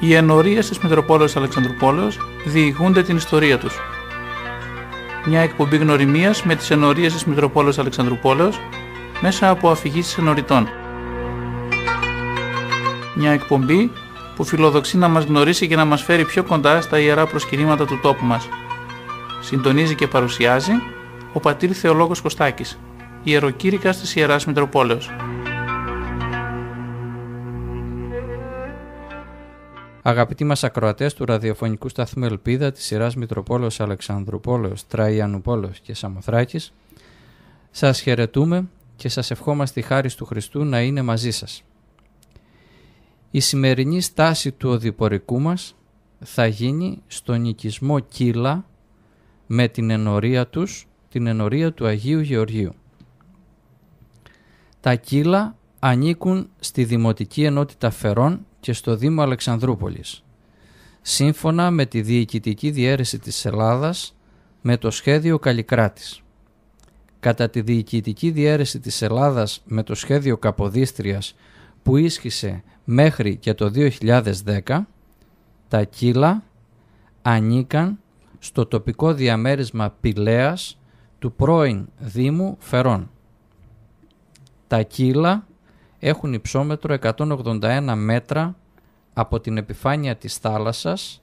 Οι ενορίες της Μητροπόλεως Αλεξανδρουπόλεως διηγούνται την ιστορία τους. Μια εκπομπή γνωριμίας με τις ενορίες της Μητροπόλεως Αλεξανδρουπόλεως μέσα από αφηγήσεις ενοριτών. Μια εκπομπή που φιλοδοξεί να μας γνωρίσει και να μας φέρει πιο κοντά στα ιερά προσκυνήματα του τόπου μας. Συντονίζει και παρουσιάζει ο πατήρ Θεολόγος Κωστάκης, ιεροκήρυκας της Ιεράς Μητροπόλεως. Αγαπητοί μας ακροατές του ραδιοφωνικού σταθμού Ελπίδα της Ιεράς Μητροπόλεως Αλεξανδρουπόλεως, Τραϊανουπόλεως και Σαμοθράκης, Σας χαιρετούμε και σας ευχόμαστε η χάρη του Χριστού να είναι μαζί σας. Η σημερινή στάση του οδηπορικού μας θα γίνει στον οικισμό Κύλα με την ενορία τους την ενορία του Αγίου Γεωργίου. Τα κύλα ανήκουν στη Δημοτική Ενότητα Φερών και στο Δήμο Αλεξανδρούπολης. Σύμφωνα με τη διοικητική Διέρεση της Ελλάδας με το σχέδιο Καλικράτης. Κατά τη διοικητική Διέρεση της Ελλάδας με το σχέδιο Καποδίστριας που ίσχυσε μέχρι και το 2010, τα κύλα ανήκαν στο τοπικό διαμέρισμα Πηλέας του πρώην Δήμου Φερών. Τα κύλα έχουν υψόμετρο 181 μέτρα από την επιφάνεια της θάλασσας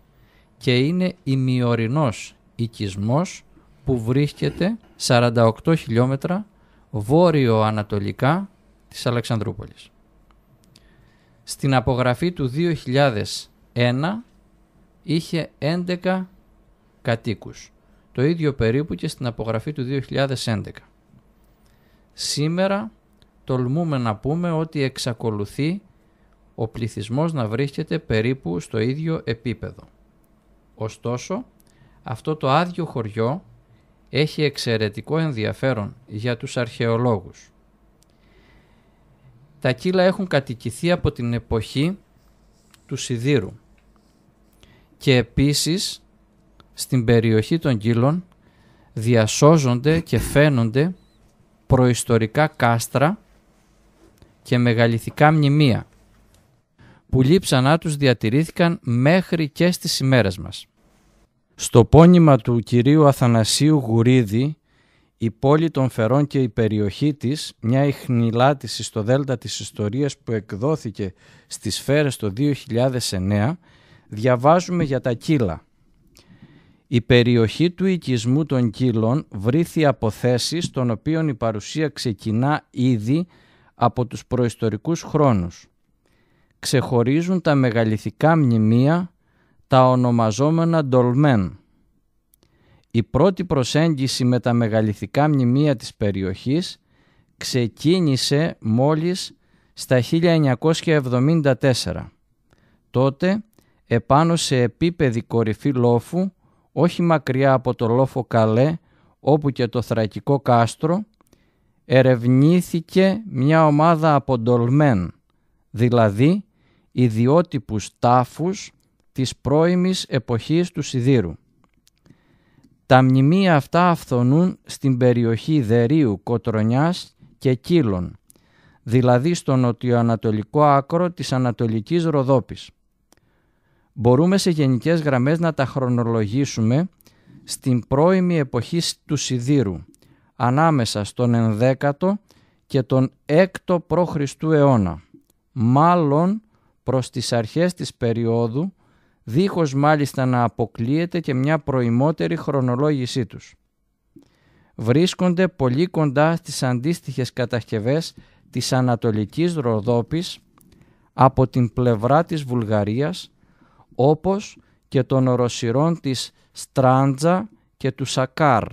και είναι ημιορεινός οικισμός που βρίσκεται 48 χιλιόμετρα βόρειο-ανατολικά της Αλεξανδρούπολης. Στην απογραφή του 2001 είχε 11 κατοίκους το ίδιο περίπου και στην απογραφή του 2011. Σήμερα τολμούμε να πούμε ότι εξακολουθεί ο πληθυσμός να βρίσκεται περίπου στο ίδιο επίπεδο. Ωστόσο, αυτό το άδειο χωριό έχει εξαιρετικό ενδιαφέρον για τους αρχαιολόγους. Τα κύλα έχουν κατοικηθεί από την εποχή του Σιδήρου και επίσης στην περιοχή των Κύλων διασώζονται και φαίνονται προϊστορικά κάστρα και μεγαληθικά μνημεία που λείψανά τους διατηρήθηκαν μέχρι και στις ημέρες μας. Στο πόνημα του κυρίου Αθανασίου Γουρίδη, η πόλη των Φερών και η περιοχή της, μια ιχνηλάτηση στο Δέλτα της Ιστορίας που εκδόθηκε στις Φέρες το 2009, διαβάζουμε για τα κύλα. Η περιοχή του οικισμού των κύλων βρήθη από θέσεις των οποίων η παρουσία ξεκινά ήδη από τους προϊστορικούς χρόνους. Ξεχωρίζουν τα μεγαληθικά μνημεία, τα ονομαζόμενα ντολμέν. Η πρώτη προσέγγιση με τα μεγαληθικά μνημεία της περιοχής ξεκίνησε μόλις στα 1974. Τότε, επάνω σε επίπεδη κορυφή λόφου, όχι μακριά από το λόφο Καλέ, όπου και το θρακικό κάστρο, ερευνήθηκε μια ομάδα από ντολμέν, δηλαδή ιδιότυπους τάφους της πρώιμης εποχής του Σιδήρου. Τα μνημεία αυτά αυθονούν στην περιοχή Δερίου, Κοτρονιάς και Κύλων, δηλαδή στο νοτιοανατολικό άκρο της Ανατολικής Ροδόπης μπορούμε σε γενικές γραμμές να τα χρονολογήσουμε στην πρώιμη εποχή του Σιδήρου, ανάμεσα στον 11ο και τον 6ο π.Χ. αιώνα, μάλλον προς τις αρχές της περίοδου, δίχως μάλιστα να αποκλείεται και μια προημότερη χρονολόγησή τους. Βρίσκονται πολύ κοντά στις αντίστοιχες κατασκευές της Ανατολικής Ροδόπης από την πλευρά της Βουλγαρίας όπως και των οροσυρών της Στράντζα και του Σακάρ.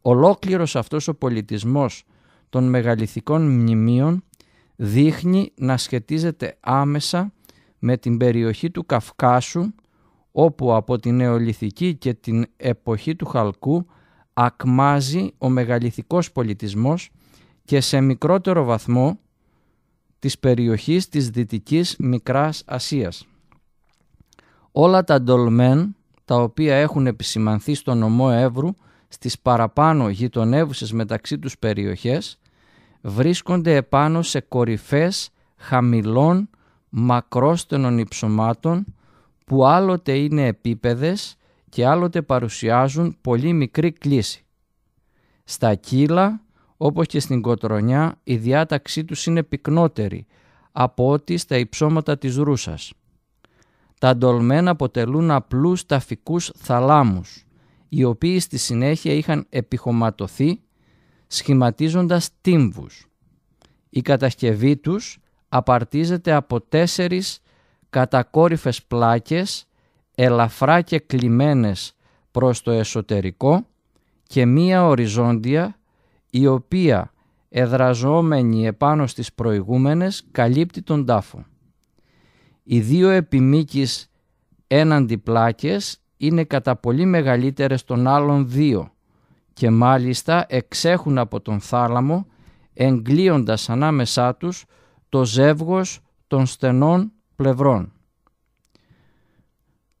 Ολόκληρος αυτός ο πολιτισμός των μεγαλυθικών μνημείων δείχνει να σχετίζεται άμεσα με την περιοχή του Καυκάσου όπου από την νεολιθική και την εποχή του Χαλκού ακμάζει ο μεγαλυθικός πολιτισμός και σε μικρότερο βαθμό της περιοχής της Δυτικής Μικράς Ασίας όλα τα ντολμέν τα οποία έχουν επισημανθεί στο νομό Εύρου στις παραπάνω γειτονεύουσες μεταξύ τους περιοχές βρίσκονται επάνω σε κορυφές χαμηλών μακρόστενων υψωμάτων που άλλοτε είναι επίπεδες και άλλοτε παρουσιάζουν πολύ μικρή κλίση. Στα κύλα, όπως και στην κοτρονιά, η διάταξή τους είναι πυκνότερη από ό,τι στα υψώματα της ρούσας. Τα ντολμένα αποτελούν απλούς ταφικούς θαλάμους, οι οποίοι στη συνέχεια είχαν επιχωματωθεί σχηματίζοντας τύμβους. Η κατασκευή τους απαρτίζεται από τέσσερις κατακόρυφες πλάκες, ελαφρά και κλειμένες προς το εσωτερικό και μία οριζόντια η οποία εδραζόμενη επάνω στις προηγούμενες καλύπτει τον τάφο οι δύο επιμήκεις έναντι πλάκες είναι κατά πολύ μεγαλύτερες των άλλων δύο και μάλιστα εξέχουν από τον θάλαμο εγκλείοντας ανάμεσά τους το ζεύγος των στενών πλευρών.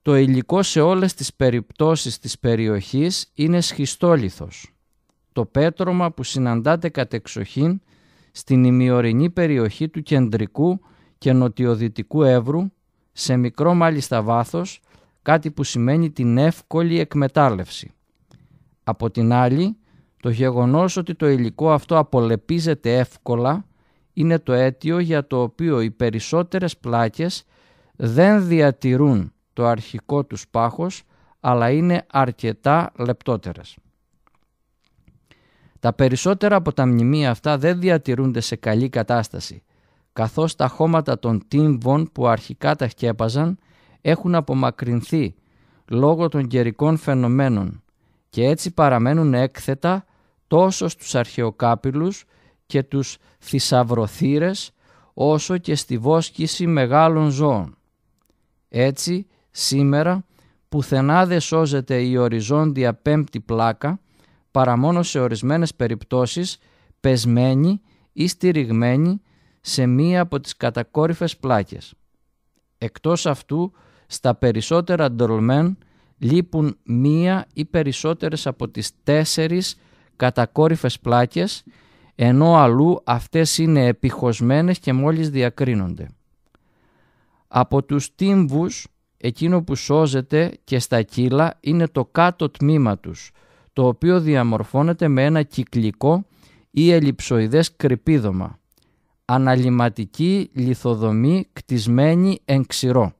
Το υλικό σε όλες τις περιπτώσεις της περιοχής είναι σχιστόλιθος. Το πέτρωμα που συναντάται κατεξοχήν στην ημιορεινή περιοχή του κεντρικού και νοτιοδυτικού Εύρου σε μικρό μάλιστα βάθος, κάτι που σημαίνει την εύκολη εκμετάλλευση. Από την άλλη, το γεγονός ότι το υλικό αυτό απολεπίζεται εύκολα είναι το αίτιο για το οποίο οι περισσότερες πλάκες δεν διατηρούν το αρχικό τους πάχος, αλλά είναι αρκετά λεπτότερες. Τα περισσότερα από τα μνημεία αυτά δεν διατηρούνται σε καλή κατάσταση καθώς τα χώματα των τύμβων που αρχικά τα σκέπαζαν έχουν απομακρυνθεί λόγω των καιρικών φαινομένων και έτσι παραμένουν έκθετα τόσο στους αρχαιοκάπηλους και τους θησαυροθύρες όσο και στη βόσκηση μεγάλων ζώων. Έτσι, σήμερα, πουθενά δεν σώζεται η οριζόντια πέμπτη πλάκα παρά μόνο σε ορισμένες περιπτώσεις πεσμένη ή στηριγμένη σε μία από τις κατακόρυφες πλάκες. Εκτός αυτού, στα περισσότερα ντρολμέν λείπουν μία ή περισσότερες από τις τέσσερις κατακόρυφες πλάκες, ενώ αλλού αυτές είναι επιχωσμένες και μόλις διακρίνονται. Από τους τύμβους, εκείνο που σώζεται και στα κύλα είναι το κάτω τμήμα τους, το οποίο διαμορφώνεται με ένα κυκλικό ή ελλειψοειδές κρυπίδωμα αναλυματική λιθοδομή κτισμένη εν ξηρό.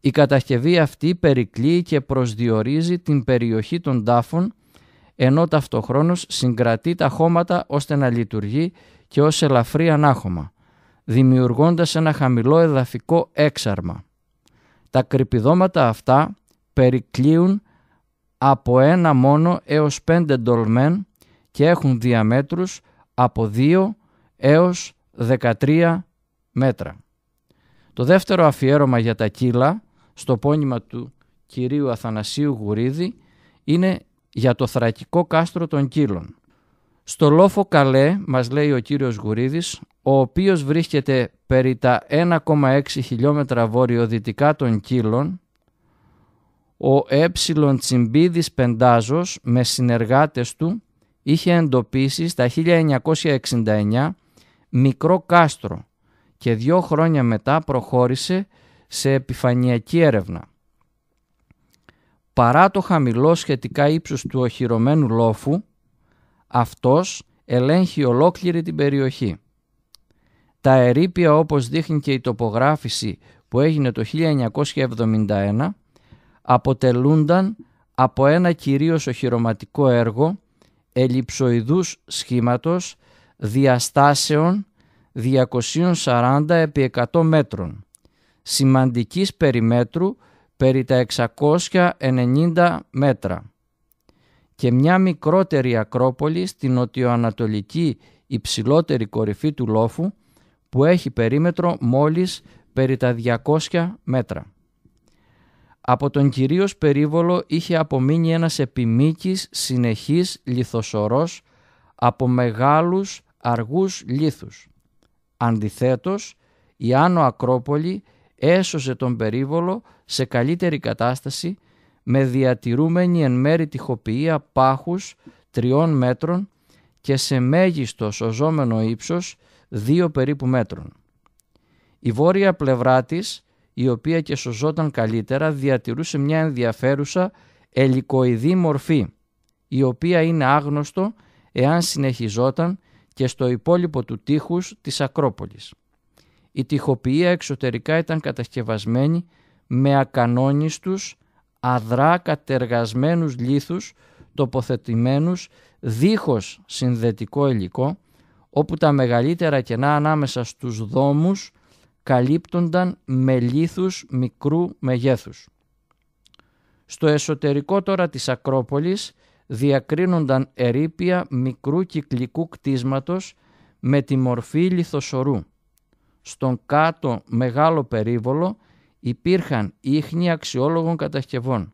Η κατασκευή αυτή περικλεί και προσδιορίζει την περιοχή των τάφων ενώ ταυτοχρόνως συγκρατεί τα χώματα ώστε να λειτουργεί και ως ελαφρύ ανάχωμα, δημιουργώντας ένα χαμηλό εδαφικό έξαρμα. Τα κρυπηδώματα αυτά περικλείουν από ένα μόνο έως πέντε ντολμέν και έχουν διαμέτρους από 2 έως 13 μέτρα. Το δεύτερο αφιέρωμα για τα κύλα στο πόνημα του κυρίου Αθανασίου Γουρίδη είναι για το θρακικό κάστρο των κύλων. Στο λόφο Καλέ, μας λέει ο κύριος Γουρίδης, ο οποίος βρίσκεται περί τα 1,6 χιλιόμετρα βορειοδυτικά των κύλων, ο Έψιλον Τσιμπίδης Πεντάζος με συνεργάτες του είχε εντοπίσει στα 1969 μικρό κάστρο και δύο χρόνια μετά προχώρησε σε επιφανειακή έρευνα. Παρά το χαμηλό σχετικά ύψος του οχυρωμένου λόφου, αυτός ελέγχει ολόκληρη την περιοχή. Τα ερήπια όπως δείχνει και η τοπογράφηση που έγινε το 1971 αποτελούνταν από ένα κυρίως οχυρωματικό έργο ελλειψοειδούς σχήματος διαστάσεων 240 επί 100 μέτρων, σημαντικής περιμέτρου περί τα 690 μέτρα και μια μικρότερη ακρόπολη στην νοτιοανατολική υψηλότερη κορυφή του λόφου που έχει περίμετρο μόλις περί τα 200 μέτρα. Από τον κυρίως περίβολο είχε απομείνει ένας επιμήκης συνεχής λιθοσορός από μεγάλους αργούς λίθους. Αντιθέτως, η Άνω Ακρόπολη έσωσε τον περίβολο σε καλύτερη κατάσταση με διατηρούμενη εν μέρη τυχοποιία πάχους τριών μέτρων και σε μέγιστο σωζόμενο ύψος δύο περίπου μέτρων. Η βόρεια πλευρά της, η οποία και σωζόταν καλύτερα, διατηρούσε μια ενδιαφέρουσα ελικοειδή μορφή, η οποία είναι άγνωστο εάν συνεχιζόταν και στο υπόλοιπο του τείχους της Ακρόπολης. Η τυχοποιία εξωτερικά ήταν κατασκευασμένη με ακανόνιστους, αδρά κατεργασμένους λίθους τοποθετημένους δίχως συνδετικό υλικό, όπου τα μεγαλύτερα κενά ανάμεσα στους δόμους καλύπτονταν με λίθους μικρού μεγέθους. Στο εσωτερικό τώρα της Ακρόπολης διακρίνονταν ερήπια μικρού κυκλικού κτίσματος με τη μορφή λιθοσορού. Στον κάτω μεγάλο περίβολο υπήρχαν ίχνη αξιόλογων κατασκευών.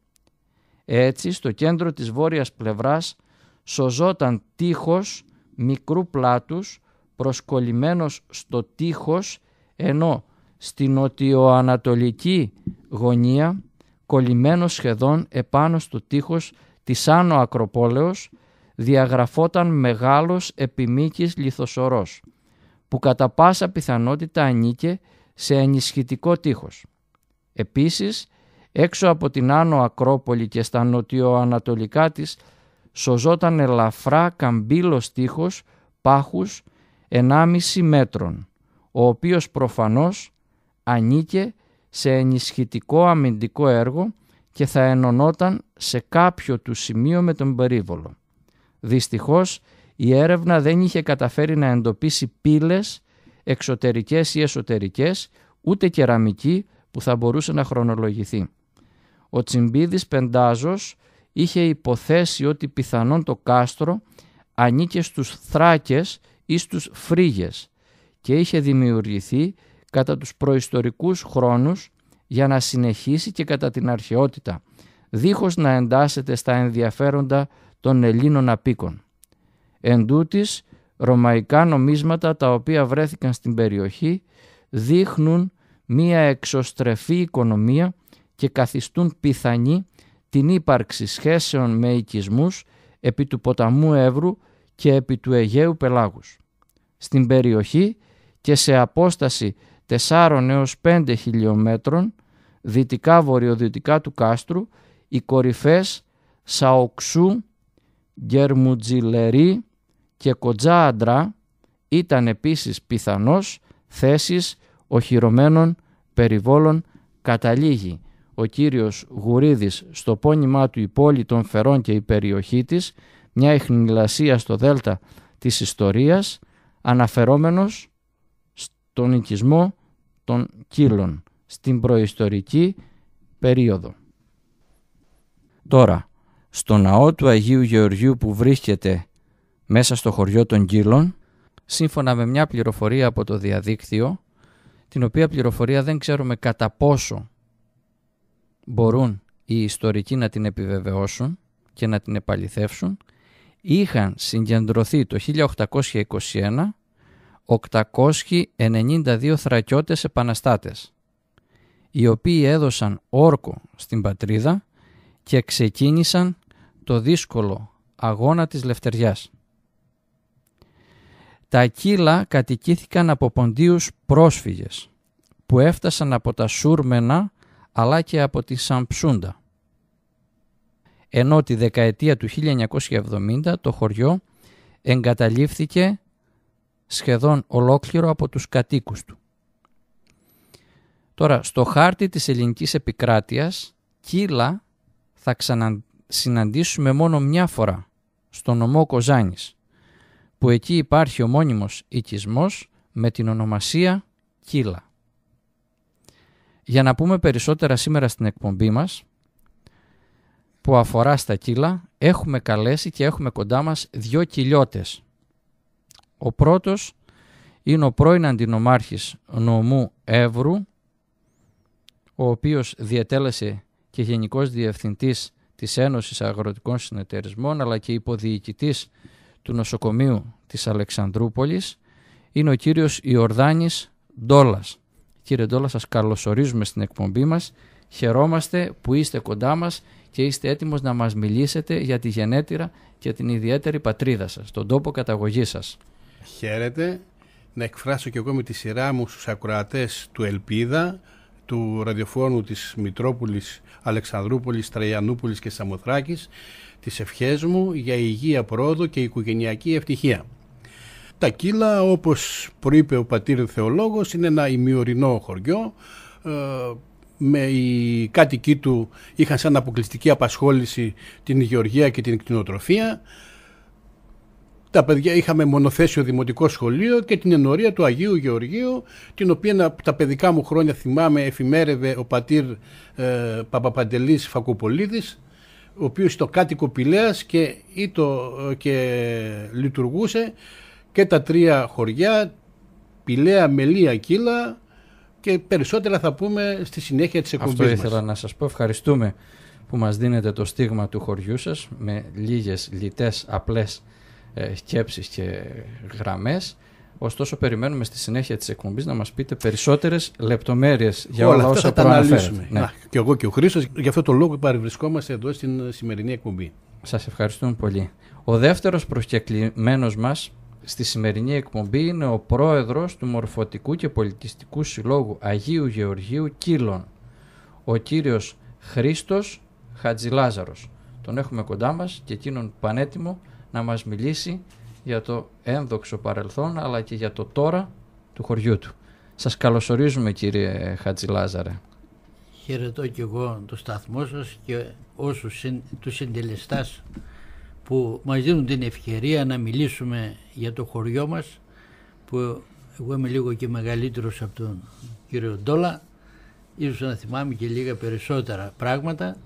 Έτσι, στο κέντρο της βόρειας πλευράς σωζόταν τείχος μικρού πλάτους προσκολλημένος στο τείχος ενώ στην νοτιοανατολική γωνία κολλημένος σχεδόν επάνω στο τείχος της Άνω Ακροπόλεως διαγραφόταν μεγάλος επιμήκης λιθοσορός, που κατά πάσα πιθανότητα ανήκε σε ενισχυτικό τείχος. Επίσης, έξω από την Άνω Ακρόπολη και στα νοτιοανατολικά της σωζόταν ελαφρά καμπύλος τείχος πάχους 1,5 μέτρων, ο οποίος προφανώς ανήκε σε ενισχυτικό αμυντικό έργο και θα ενωνόταν σε κάποιο του σημείο με τον περίβολο. Δυστυχώς, η έρευνα δεν είχε καταφέρει να εντοπίσει πύλες εξωτερικές ή εσωτερικές, ούτε κεραμική που θα μπορούσε να χρονολογηθεί. Ο Τσιμπίδης Πεντάζος είχε υποθέσει ότι πιθανόν το κάστρο ανήκε στους Θράκες ή στους Φρίγες και είχε δημιουργηθεί κατά τους προϊστορικούς χρόνους για να συνεχίσει και κατά την αρχαιότητα, δίχως να εντάσσεται στα ενδιαφέροντα των Ελλήνων απίκων. Εν τούτης, ρωμαϊκά νομίσματα τα οποία βρέθηκαν στην περιοχή δείχνουν μία εξωστρεφή οικονομία και καθιστούν πιθανή την ύπαρξη σχέσεων με οικισμούς επί του ποταμού Εύρου και επί του Αιγαίου Πελάγους. Στην περιοχή και σε απόσταση 4 έως 5 χιλιόμετρων δυτικά-βορειοδυτικά του κάστρου οι κορυφές Σαοξού, Γκερμουτζιλερή και Αντρά ήταν επίσης πιθανώς θέσεις οχυρωμένων περιβόλων καταλήγει. Ο κύριος Γουρίδης στο πόνημά του η πόλη των Φερών και η περιοχή της, μια ιχνηλασία στο δέλτα της ιστορίας, αναφερόμενος τον οικισμό των Κύλων στην προϊστορική περίοδο. Τώρα, στο ναό του Αγίου Γεωργίου που βρίσκεται μέσα στο χωριό των Κύλων, σύμφωνα με μια πληροφορία από το διαδίκτυο, την οποία πληροφορία δεν ξέρουμε κατά πόσο μπορούν οι ιστορικοί να την επιβεβαιώσουν και να την επαληθεύσουν, είχαν συγκεντρωθεί το 1821 892 θρακιώτες επαναστάτες, οι οποίοι έδωσαν όρκο στην πατρίδα και ξεκίνησαν το δύσκολο αγώνα της Λευτεριάς. Τα κύλα κατοικήθηκαν από ποντίους πρόσφυγες που έφτασαν από τα Σούρμενα αλλά και από τη Σαμψούντα. Ενώ τη δεκαετία του 1970 το χωριό εγκαταλείφθηκε σχεδόν ολόκληρο από τους κατοίκους του. Τώρα, στο χάρτη της ελληνικής επικράτειας, Κύλα θα ξανασυναντήσουμε μόνο μια φορά, στο νομό Κοζάνης, που εκεί υπάρχει ο μόνιμος οικισμός με την ονομασία Κύλα. Για να πούμε περισσότερα σήμερα στην εκπομπή μας, που αφορά στα κύλα, έχουμε καλέσει και έχουμε κοντά μας δύο κοιλιώτες, ο πρώτος είναι ο πρώην αντινομάρχης νομού Εύρου, ο οποίος διατέλεσε και γενικός διευθυντής της Ένωσης Αγροτικών Συνεταιρισμών, αλλά και υποδιοικητής του νοσοκομείου της Αλεξανδρούπολης, είναι ο κύριος Ιορδάνης Ντόλας. Κύριε Ντόλα, σας καλωσορίζουμε στην εκπομπή μας. Χαιρόμαστε που είστε κοντά μας και είστε έτοιμος να μας μιλήσετε για τη γενέτειρα και την ιδιαίτερη πατρίδα σας, τον τόπο καταγωγής σας χαίρετε, να εκφράσω και εγώ με τη σειρά μου στους ακροατές του Ελπίδα, του ραδιοφώνου της Μητρόπολης, Αλεξανδρούπολης, Τραϊανούπολης και Σαμοθράκης, τις ευχές μου για υγεία πρόοδο και οικογενειακή ευτυχία. Τα Κύλα, όπως προείπε ο πατήρ Θεολόγος, είναι ένα ημιωρινό χωριό, ε, με οι κάτοικοί του είχαν σαν αποκλειστική απασχόληση την γεωργία και την κτηνοτροφία. Τα παιδιά είχαμε μονοθέσιο δημοτικό σχολείο και την ενορία του Αγίου Γεωργίου, την οποία τα παιδικά μου χρόνια θυμάμαι εφημέρευε ο πατήρ ε, Παπαπαντελής Φακουπολίδης ο οποίος το κάτοικο Πηλέας και, ήτο ε, και λειτουργούσε και τα τρία χωριά, με Μελία, Κύλα και περισσότερα θα πούμε στη συνέχεια της εκπομπής Αυτό ήθελα να σας πω. Ευχαριστούμε που μας δίνετε το στίγμα του χωριού σας με λίγες λιτές απλές ε, Σκέψεις και γραμμές. Ωστόσο, περιμένουμε στη συνέχεια της εκπομπής να μας πείτε περισσότερες λεπτομέρειες για όλα, όλα όσα προαναφέρετε ναι. Να, και εγώ και ο Χρήστος, γι' αυτό το λόγο παρευρισκόμαστε εδώ στην σημερινή εκπομπή. Σας ευχαριστούμε πολύ. Ο δεύτερος προσκεκλημένος μας στη σημερινή εκπομπή είναι ο πρόεδρος του Μορφωτικού και Πολιτιστικού Συλλόγου Αγίου Γεωργίου Κύλων ο κύριος Χρήστος Χατζηλάζαρος. Τον έχουμε κοντά μας και εκείνον πανέτοιμο να μας μιλήσει για το ένδοξο παρελθόν αλλά και για το τώρα του χωριού του. Σας καλωσορίζουμε κύριε Χατζηλάζαρε. Χαιρετώ και εγώ το σταθμό σας και όσους συν, τους συντελεστάς που μας δίνουν την ευκαιρία να μιλήσουμε για το χωριό μας που εγώ είμαι λίγο και μεγαλύτερος από τον κύριο Ντόλα ίσως να θυμάμαι και λίγα περισσότερα πράγματα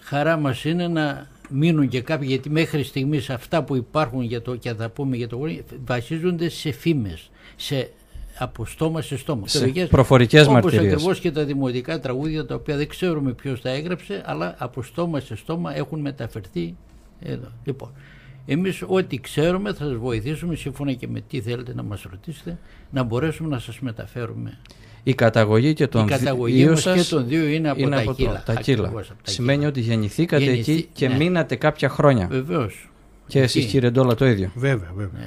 χαρά μας είναι να μείνουν και κάποιοι, γιατί μέχρι στιγμής αυτά που υπάρχουν για το, και θα πούμε για το βασίζονται σε φήμες, σε από στόμα σε στόμα. Σε Τελικές, προφορικές όπως μαρτυρίες. Όπως ακριβώς και τα δημοτικά τραγούδια τα οποία δεν ξέρουμε ποιος τα έγραψε αλλά από στόμα σε στόμα έχουν μεταφερθεί εδώ. Λοιπόν, εμείς ό,τι ξέρουμε θα σας βοηθήσουμε σύμφωνα και με τι θέλετε να μας ρωτήσετε να μπορέσουμε να σας μεταφέρουμε η καταγωγή και των, δύο, είναι από, είναι τα, από κύλα, τα Σημαίνει ότι γεννηθήκατε εκεί και ναι. μείνατε κάποια χρόνια. Βεβαίως. Και εσείς κύριε Ντόλα το ίδιο. Βέβαια, βέβαια.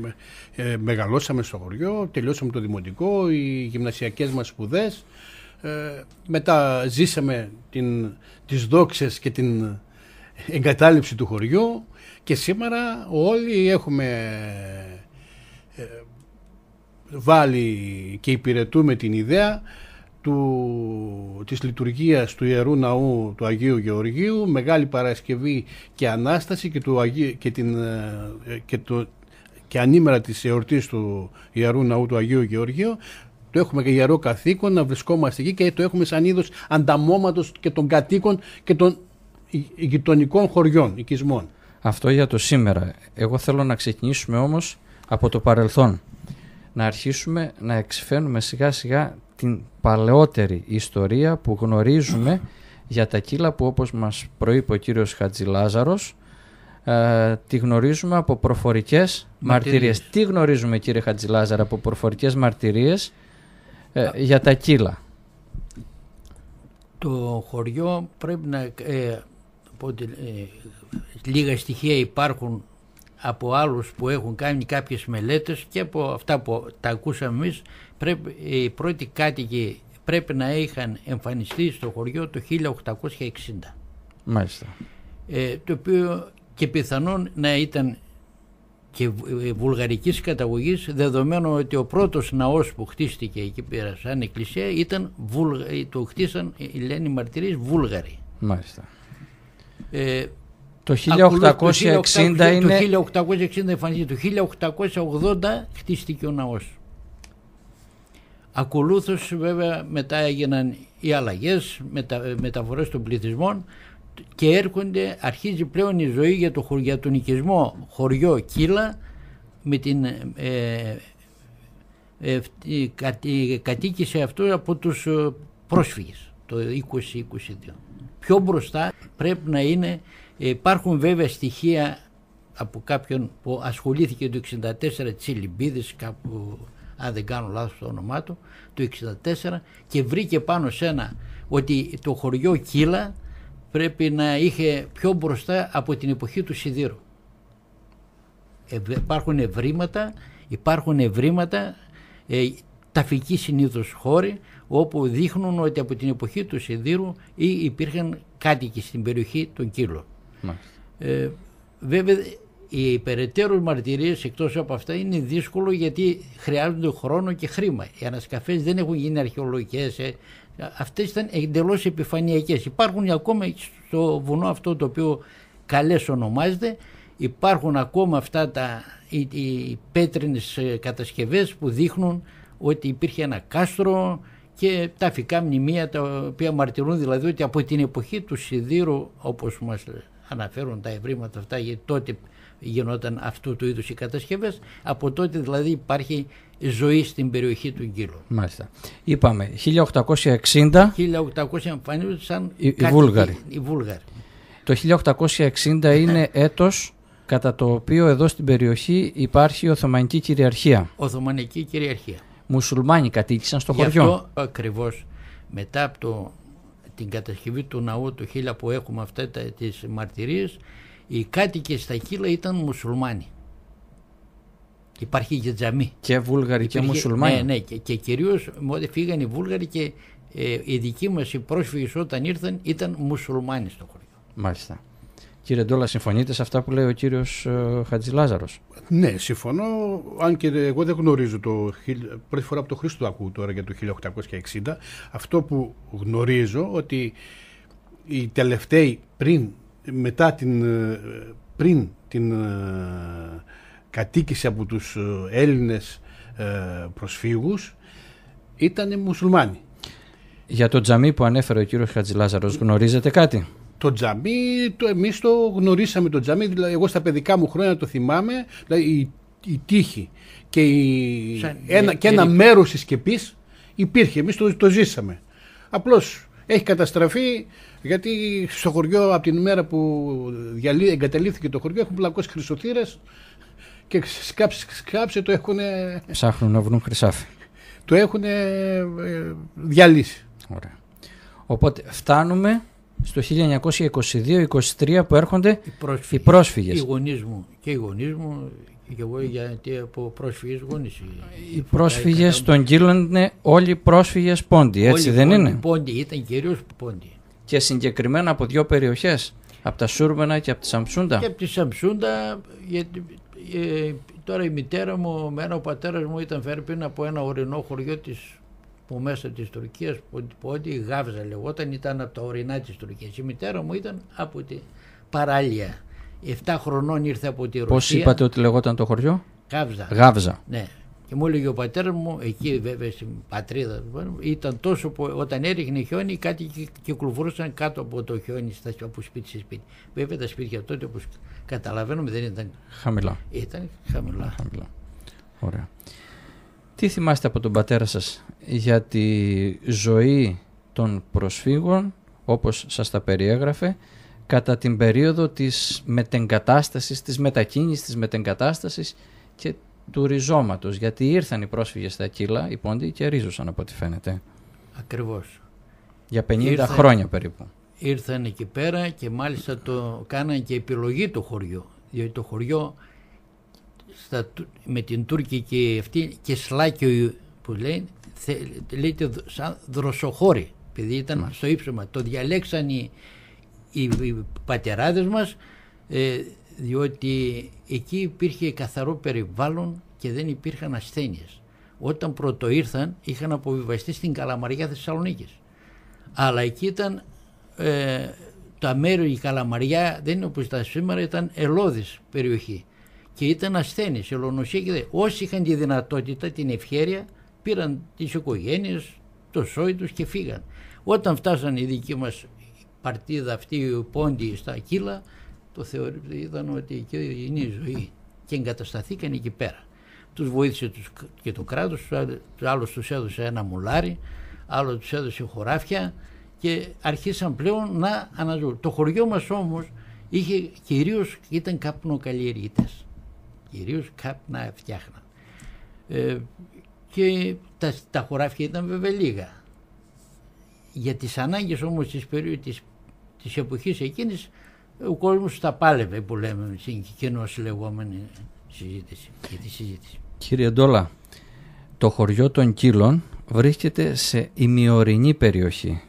Ναι. Ε, μεγαλώσαμε στο χωριό, τελειώσαμε το δημοτικό, οι γυμνασιακές μας σπουδές. Ε, μετά ζήσαμε την, τις δόξες και την εγκατάλειψη του χωριού και σήμερα όλοι έχουμε ε, βάλει και υπηρετούμε την ιδέα του, της λειτουργίας του Ιερού Ναού του Αγίου Γεωργίου, Μεγάλη Παρασκευή και Ανάσταση και, του και, την, ε, και, ανήμερα της εορτής του Ιερού Ναού του Αγίου Γεωργίου, το έχουμε και ιερό καθήκον να βρισκόμαστε εκεί και το έχουμε σαν είδος ανταμώματος και των κατοίκων και των γειτονικών χωριών, οικισμών. Αυτό για το σήμερα. Εγώ θέλω να ξεκινήσουμε όμως από το παρελθόν να αρχίσουμε να εξφαίνουμε σιγά σιγά την παλαιότερη ιστορία που γνωρίζουμε για τα κύλα που όπως μας προείπε ο κύριος Χατζηλάζαρος ε, τη γνωρίζουμε από προφορικές μαρτυρίες. Τι γνωρίζουμε κύριε Χατζηλάζαρα από προφορικές μαρτυρίες ε, για τα κύλα. Το χωριό πρέπει να... Ε, ε λίγα στοιχεία υπάρχουν από άλλους που έχουν κάνει κάποιες μελέτες και από αυτά που τα ακούσαμε εμείς πρέπει, οι πρώτοι κάτοικοι πρέπει να είχαν εμφανιστεί στο χωριό το 1860. Μάλιστα. Ε, το οποίο και πιθανόν να ήταν και ε, βουλγαρικής καταγωγής δεδομένου ότι ο πρώτος ναός που χτίστηκε εκεί πέρα σαν εκκλησία ήταν, ε, το χτίσαν οι λένε οι μαρτυρίες Βούλγαροι. Μάλιστα. Ε, το 1860, είναι... Το 1860 Το 1880 χτίστηκε ο ναός. Ακολούθως βέβαια μετά έγιναν οι αλλαγές, μετα, μεταφορές των πληθυσμών και έρχονται, αρχίζει πλέον η ζωή για, το, για τον οικισμό χωριό Κύλα με την ε, ε, ε κατοίκηση αυτού από τους ε, πρόσφυγες το 2022. Πιο μπροστά πρέπει να είναι υπάρχουν βέβαια στοιχεία από κάποιον που ασχολήθηκε το 64 της κάπου αν δεν κάνω λάθος το όνομά του το 64 και βρήκε πάνω σε ένα ότι το χωριό Κύλα πρέπει να είχε πιο μπροστά από την εποχή του Σιδήρου ε, υπάρχουν ευρήματα υπάρχουν ευρήματα ε, ταφικοί συνήθως χώροι όπου δείχνουν ότι από την εποχή του Σιδήρου υπήρχαν κάτοικοι στην περιοχή των Κύλων ε, βέβαια οι περαιτέρω μαρτυρίες εκτός από αυτά είναι δύσκολο γιατί χρειάζονται χρόνο και χρήμα. Οι ανασκαφές δεν έχουν γίνει αρχαιολογικές, ε. αυτές ήταν εντελώς επιφανειακές. Υπάρχουν ακόμα στο βουνό αυτό το οποίο καλές ονομάζεται, υπάρχουν ακόμα αυτά τα, οι, οι πέτρινες ε, κατασκευές που δείχνουν ότι υπήρχε ένα κάστρο και τα αφικά μνημεία τα οποία μαρτυρούν δηλαδή ότι από την εποχή του Σιδήρου όπως μας αναφέρουν τα ευρήματα αυτά γιατί τότε γινόταν αυτού του είδους οι κατασκευές. Από τότε δηλαδή υπάρχει ζωή στην περιοχή του Γκύλου. Μάλιστα. Είπαμε 1860. 1860 εμφανίζονται οι, Βούλγαροι. οι Βούλγαροι. Το 1860 είναι ναι. έτος κατά το οποίο εδώ στην περιοχή υπάρχει Οθωμανική κυριαρχία. Οθωμανική κυριαρχία. Μουσουλμάνοι κατοίκησαν στο Γι Αυτό ακριβώς μετά από το την κατασκευή του ναού του Χίλια που έχουμε αυτά τα, τις μαρτυρίες οι κάτοικοι στα Χίλια ήταν μουσουλμάνοι. Υπάρχει και τζαμί. Και Βούλγαροι και Μουσουλμάνοι. Ναι, ναι, και, και κυρίως φύγαν οι Βούλγαροι και ε, οι δικοί μας οι όταν ήρθαν ήταν Μουσουλμάνοι στο χωριό. Μάλιστα. Κύριε Ντόλα, συμφωνείτε σε αυτά που λέει ο κύριος ε, Χατζηλάζαρος. Ναι, συμφωνώ. Αν και εγώ δεν γνωρίζω το. Πρώτη φορά από το Χρήστο το ακούω τώρα για το 1860. Αυτό που γνωρίζω ότι οι τελευταίοι πριν, μετά την, ε, πριν την ε, κατοίκηση από τους Έλληνες προσφύγους ήταν μουσουλμάνοι. Για το τζαμί που ανέφερε ο κύριος Χατζηλάζαρος γνωρίζετε κάτι το τζαμί, το, εμείς το γνωρίσαμε το τζαμί, δηλαδή εγώ στα παιδικά μου χρόνια το θυμάμαι, δηλαδή η, τύχη και, ένα, και ένα μέρος της σκεπής υπήρχε, εμείς το, ζήσαμε. Απλώς έχει καταστραφεί γιατί στο χωριό από την ημέρα που διαλύ, εγκαταλείφθηκε το χωριό έχουν πλακώσει χρυσοθύρες και σκάψε, το έχουν... Ψάχνουν να βρουν χρυσάφι. Το έχουν ε, διαλύσει. Ωραία. Οπότε φτάνουμε στο 1922-23 που έρχονται οι πρόσφυγες. Οι, γονείς μου και οι γονείς μου και εγώ γιατί από πρόσφυγες γονείς. Οι πρόσφυγες τον Κύλων είναι όλοι πρόσφυγες πόντι, έτσι δεν είναι. Πόντι, ήταν κυρίως πόντι. Και συγκεκριμένα από δύο περιοχές, από τα Σούρμενα και από τη Σαμψούντα. Και από τη Σαμψούντα, γιατί ε, τώρα η μητέρα μου ο πατέρας μου ήταν φέρει από ένα ορεινό χωριό της που μέσα της Τουρκίας που ό,τι η Γάβζα λεγόταν ήταν από τα ορεινά της Τουρκίας. Η μητέρα μου ήταν από την παράλια. 7 χρονών ήρθε από τη Ρωσία. Πώς είπατε ότι λεγόταν το χωριό? Γάβζα. Γάβζα. Ναι. Και μου έλεγε ο πατέρας μου, εκεί βέβαια στην πατρίδα μου, ήταν τόσο που όταν έριχνε χιόνι κάτι κυκλοφορούσαν κάτω από το χιόνι στα, από σπίτι σε σπίτι. Βέβαια τα σπίτια τότε όπως καταλαβαίνουμε δεν ήταν χαμηλά. Ήταν χαμηλά. χαμηλά. Ωραία. Τι θυμάστε από τον πατέρα σας για τη ζωή των προσφύγων, όπως σας τα περιέγραφε, κατά την περίοδο της μετεγκατάστασης, της μετακίνησης, της μετεγκατάστασης και του ριζώματος, γιατί ήρθαν οι πρόσφυγες στα Κύλα, οι πόντοι, και ρίζωσαν από ό,τι φαίνεται. Ακριβώς. Για 50 χρόνια περίπου. Ήρθαν εκεί πέρα και μάλιστα το κάναν και επιλογή το χωριό, διότι το χωριό στα, με την Τούρκη και αυτή και Σλάκιο που λέει λέγεται σαν δροσοχώρη επειδή ήταν ναι. στο ύψωμα. Το διαλέξαν οι, οι, πατεράδες μας ε, διότι εκεί υπήρχε καθαρό περιβάλλον και δεν υπήρχαν ασθένειες. Όταν πρώτο ήρθαν είχαν αποβιβαστεί στην Καλαμαριά Θεσσαλονίκης. Αλλά εκεί ήταν ε, τα μέρη η Καλαμαριά δεν είναι όπως τα σήμερα ήταν ελώδης περιοχή και ήταν ασθένειες, ελονοσία και Όσοι είχαν τη δυνατότητα, την ευχαίρεια πήραν τις οικογένειες, το σόι τους και φύγαν. Όταν φτάσαν η δική μας παρτίδα αυτή οι πόντιοι στα κύλα, το θεωρείται ότι εκεί είναι η ζωή και εγκατασταθήκαν εκεί πέρα. Τους βοήθησε τους, και το κράτος, άλλος τους έδωσε ένα μουλάρι, άλλο τους έδωσε χωράφια και αρχίσαν πλέον να αναζούν. Το χωριό μας όμως είχε, κυρίως ήταν καπνοκαλλιεργητές. Κυρίως καπνα φτιάχναν. Ε, και τα, τα χωράφια ήταν βέβαια λίγα. Για τις ανάγκες όμως της, περίοδης, της, εποχής εκείνης ο κόσμος τα πάλευε που λέμε στην κοινώς λεγόμενη συζήτηση, για τη συζήτηση. Κύριε Ντόλα, το χωριό των Κύλων βρίσκεται σε ημιορεινή περιοχή.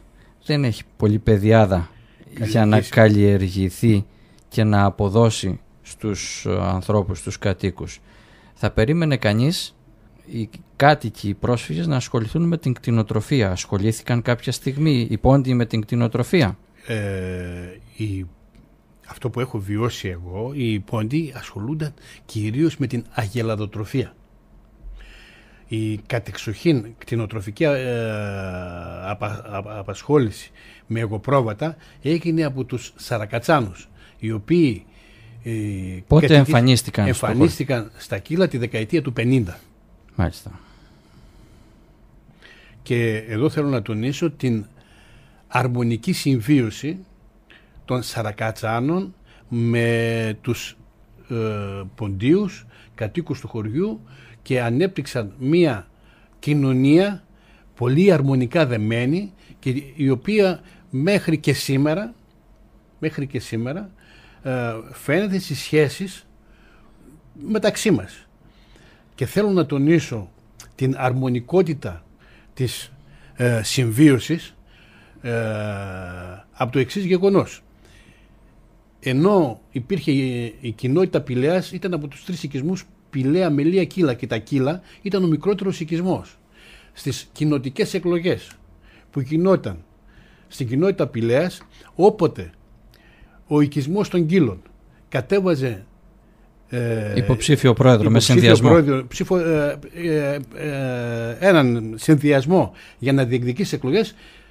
Δεν έχει πολλή πεδιάδα για να καλλιεργηθεί και να αποδώσει στους ε, ανθρώπους, στους κατοίκους. Θα περίμενε κανείς οι κάτοικοι, οι πρόσφυγες να ασχοληθούν με την κτηνοτροφία. Ασχολήθηκαν κάποια στιγμή οι πόντιοι με την κτηνοτροφία. Ε, αυτό που έχω βιώσει εγώ, οι πόντιοι ασχολούνταν κυρίως με την αγελαδοτροφία. Η κατεξοχήν κτηνοτροφική ε, απασχόληση με εγωπρόβατα έγινε από τους Σαρακατσάνους, οι οποίοι ε, Πότε εμφανίστηκαν, εμφανίστηκαν στα κύλα τη δεκαετία του 50. Μάλιστα. Και εδώ θέλω να τονίσω την αρμονική συμβίωση των Σαρακατσάνων με τους ε, ποντίους κατοίκους του χωριού και ανέπτυξαν μία κοινωνία πολύ αρμονικά δεμένη και η οποία μέχρι και σήμερα μέχρι και σήμερα ε, φαίνεται στις σχέσεις μεταξύ μας και θέλω να τονίσω την αρμονικότητα της ε, συμβίωσης ε, από το εξής γεγονός. Ενώ υπήρχε η, κοινότητα Πηλέας ήταν από τους τρεις οικισμούς Πηλέα, Μελία, Κύλα και τα Κύλα ήταν ο μικρότερος οικισμός. Στις κοινοτικές εκλογές που γινόταν στην κοινότητα Πηλέας όποτε ο οικισμός των Κύλων κατέβαζε ε, υποψήφιο πρόεδρο με συνδυασμό. Πρόεδρο, ε, ε, ε, έναν συνδυασμό για να διεκδικήσει εκλογές,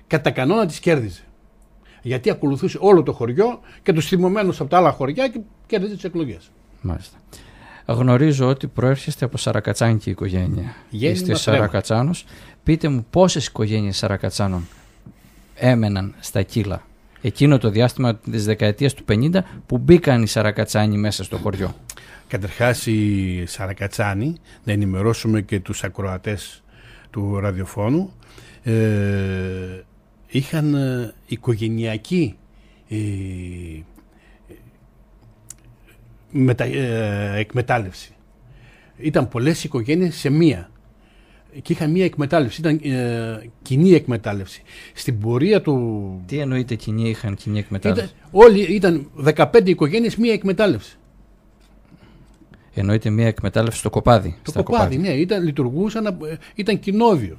κατά κανόνα τις κέρδιζε. Γιατί ακολουθούσε όλο το χωριό και τους θυμωμένους από τα άλλα χωριά και κέρδιζε τις εκλογές. Μάλιστα. Γνωρίζω ότι προέρχεστε από Σαρακατσάνικη οικογένεια. Είστε Σαρακατσάνος. Πείτε μου πόσες οικογένειες Σαρακατσάνων έμεναν στα κύλα εκείνο το διάστημα της δεκαετίας του 50 που μπήκαν οι Σαρακατσάνοι μέσα στο χωριό. Καταρχάς η Σαρακατσάνη, να ενημερώσουμε και τους ακροατές του ραδιοφώνου, ε, είχαν ε, οικογενειακή ε, ε, εκμετάλλευση. Ήταν πολλές οικογένειες σε μία και είχαν μία εκμετάλλευση, ήταν ε, κοινή εκμετάλλευση. Στην πορεία του... Τι εννοείται κοινή, είχαν κοινή εκμετάλλευση. όλοι ήταν 15 οικογένειες, μία εκμετάλλευση. Εννοείται μια εκμετάλλευση στο κοπάδι. Το κοπάδι, ναι, ήταν, λειτουργούσαν, ε, ήταν κοινόβιο.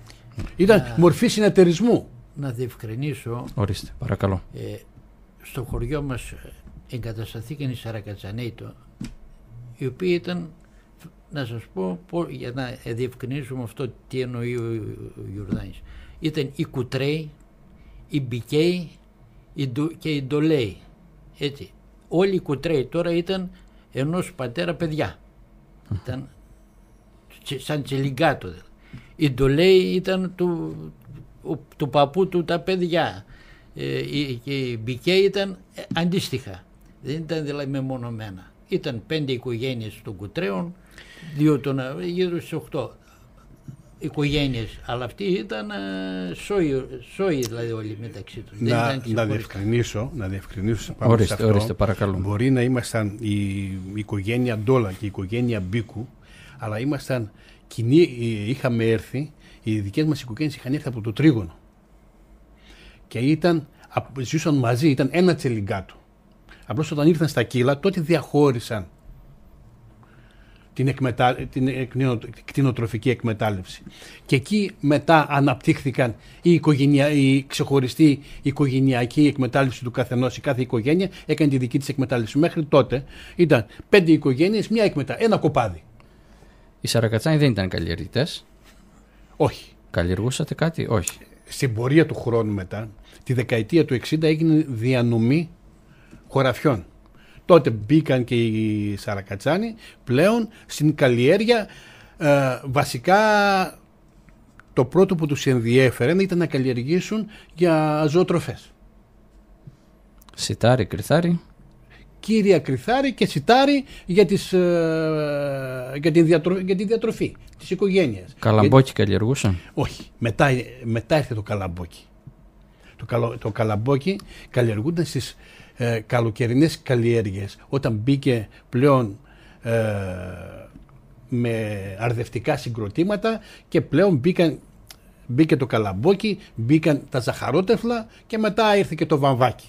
Ήταν μορφή συνεταιρισμού. Να διευκρινίσω. Ορίστε, παρακαλώ. Ε, στο χωριό μας ε, εγκατασταθήκαν οι Σαρακατσανέιτο, οι οποίοι ήταν. Να σας πω, για να διευκρινίσουμε αυτό τι εννοεί ο Γιουρδάνης. Ήταν οι Κουτρέοι, οι Μπικέοι και οι Ντολέοι. Έτσι. Όλοι οι Κουτρέοι τώρα ήταν ενός πατέρα παιδιά. Ήταν σαν τσιλιγκάτο. Η ντολέ ήταν του, του παππού του τα παιδιά. Ε, και η Μπικέ ήταν ε, αντίστοιχα. Δεν ήταν δηλαδή μεμονωμένα. Ήταν πέντε οικογένειες των κουτρέων, δύο των γύρω στις οχτώ οικογένειες. αλλά αυτοί ήταν ε, σόι, δηλαδή όλοι μεταξύ τους. Να, να διευκρινίσω, να διευκρινίσω πάνω ορίστε, σε αυτό. παρακαλώ. Μπορεί να ήμασταν η οικογένεια Ντόλα και η οικογένεια Μπίκου, αλλά ήμασταν κοινοί, ε, είχαμε έρθει, οι δικές μας οικογένειες είχαν έρθει από το Τρίγωνο. Και ήταν, ζούσαν μαζί, ήταν ένα τσελιγκάτο. Απλώς όταν ήρθαν στα κύλα, τότε διαχώρισαν την, εκμετα... την κτηνοτροφική εκμετάλλευση. Και εκεί μετά αναπτύχθηκαν η, οικογενεια... η ξεχωριστή οικογενειακή εκμετάλλευση του καθενός η κάθε οικογένεια έκανε τη δική της εκμετάλλευση. Μέχρι τότε ήταν πέντε οικογένειες, μια εκμετα... ένα κοπάδι. Οι Σαρακατσάνοι δεν ήταν καλλιεργητές. Όχι. Καλλιεργούσατε κάτι, όχι. Στην πορεία του χρόνου μετά, τη δεκαετία του 60 έγινε διανομή χωραφιών τότε μπήκαν και οι Σαρακατσάνοι πλέον στην καλλιέργεια ε, βασικά το πρώτο που τους ενδιέφερε ήταν να καλλιεργήσουν για ζωοτροφές. Σιτάρι, κρυθάρι. Κύρια κρυθάρι και σιτάρι για, τις, ε, την διατροφή, τη διατροφή της οικογένειας. Καλαμπόκι για... καλλιεργούσαν. Όχι, μετά, μετά το καλαμπόκι. Το, το καλαμπόκι καλλιεργούνταν στις, ε, καλοκαιρινές καλλιέργειες όταν μπήκε πλέον ε, με αρδευτικά συγκροτήματα και πλέον μπήκαν, μπήκε το καλαμπόκι, μπήκαν τα ζαχαρότεφλα και μετά ήρθε και το βαμβάκι.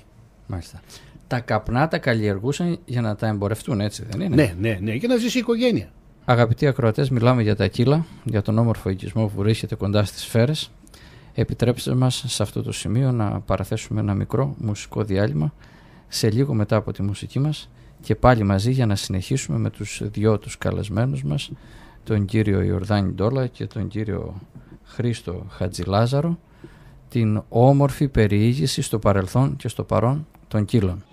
Μάλιστα. Τα καπνά τα καλλιεργούσαν για να τα εμπορευτούν, έτσι δεν είναι. Ναι, ναι, ναι, για να ζήσει η οικογένεια. Αγαπητοί ακροατές, μιλάμε για τα κύλα, για τον όμορφο οικισμό που βρίσκεται κοντά στις σφαίρες. Επιτρέψτε μας σε αυτό το σημείο να παραθέσουμε ένα μικρό μουσικό διάλειμμα σε λίγο μετά από τη μουσική μας και πάλι μαζί για να συνεχίσουμε με τους δυο τους καλεσμένους μας τον κύριο Ιορδάνη Ντόλα και τον κύριο Χρήστο Χατζηλάζαρο την όμορφη περιήγηση στο παρελθόν και στο παρόν των κύλων.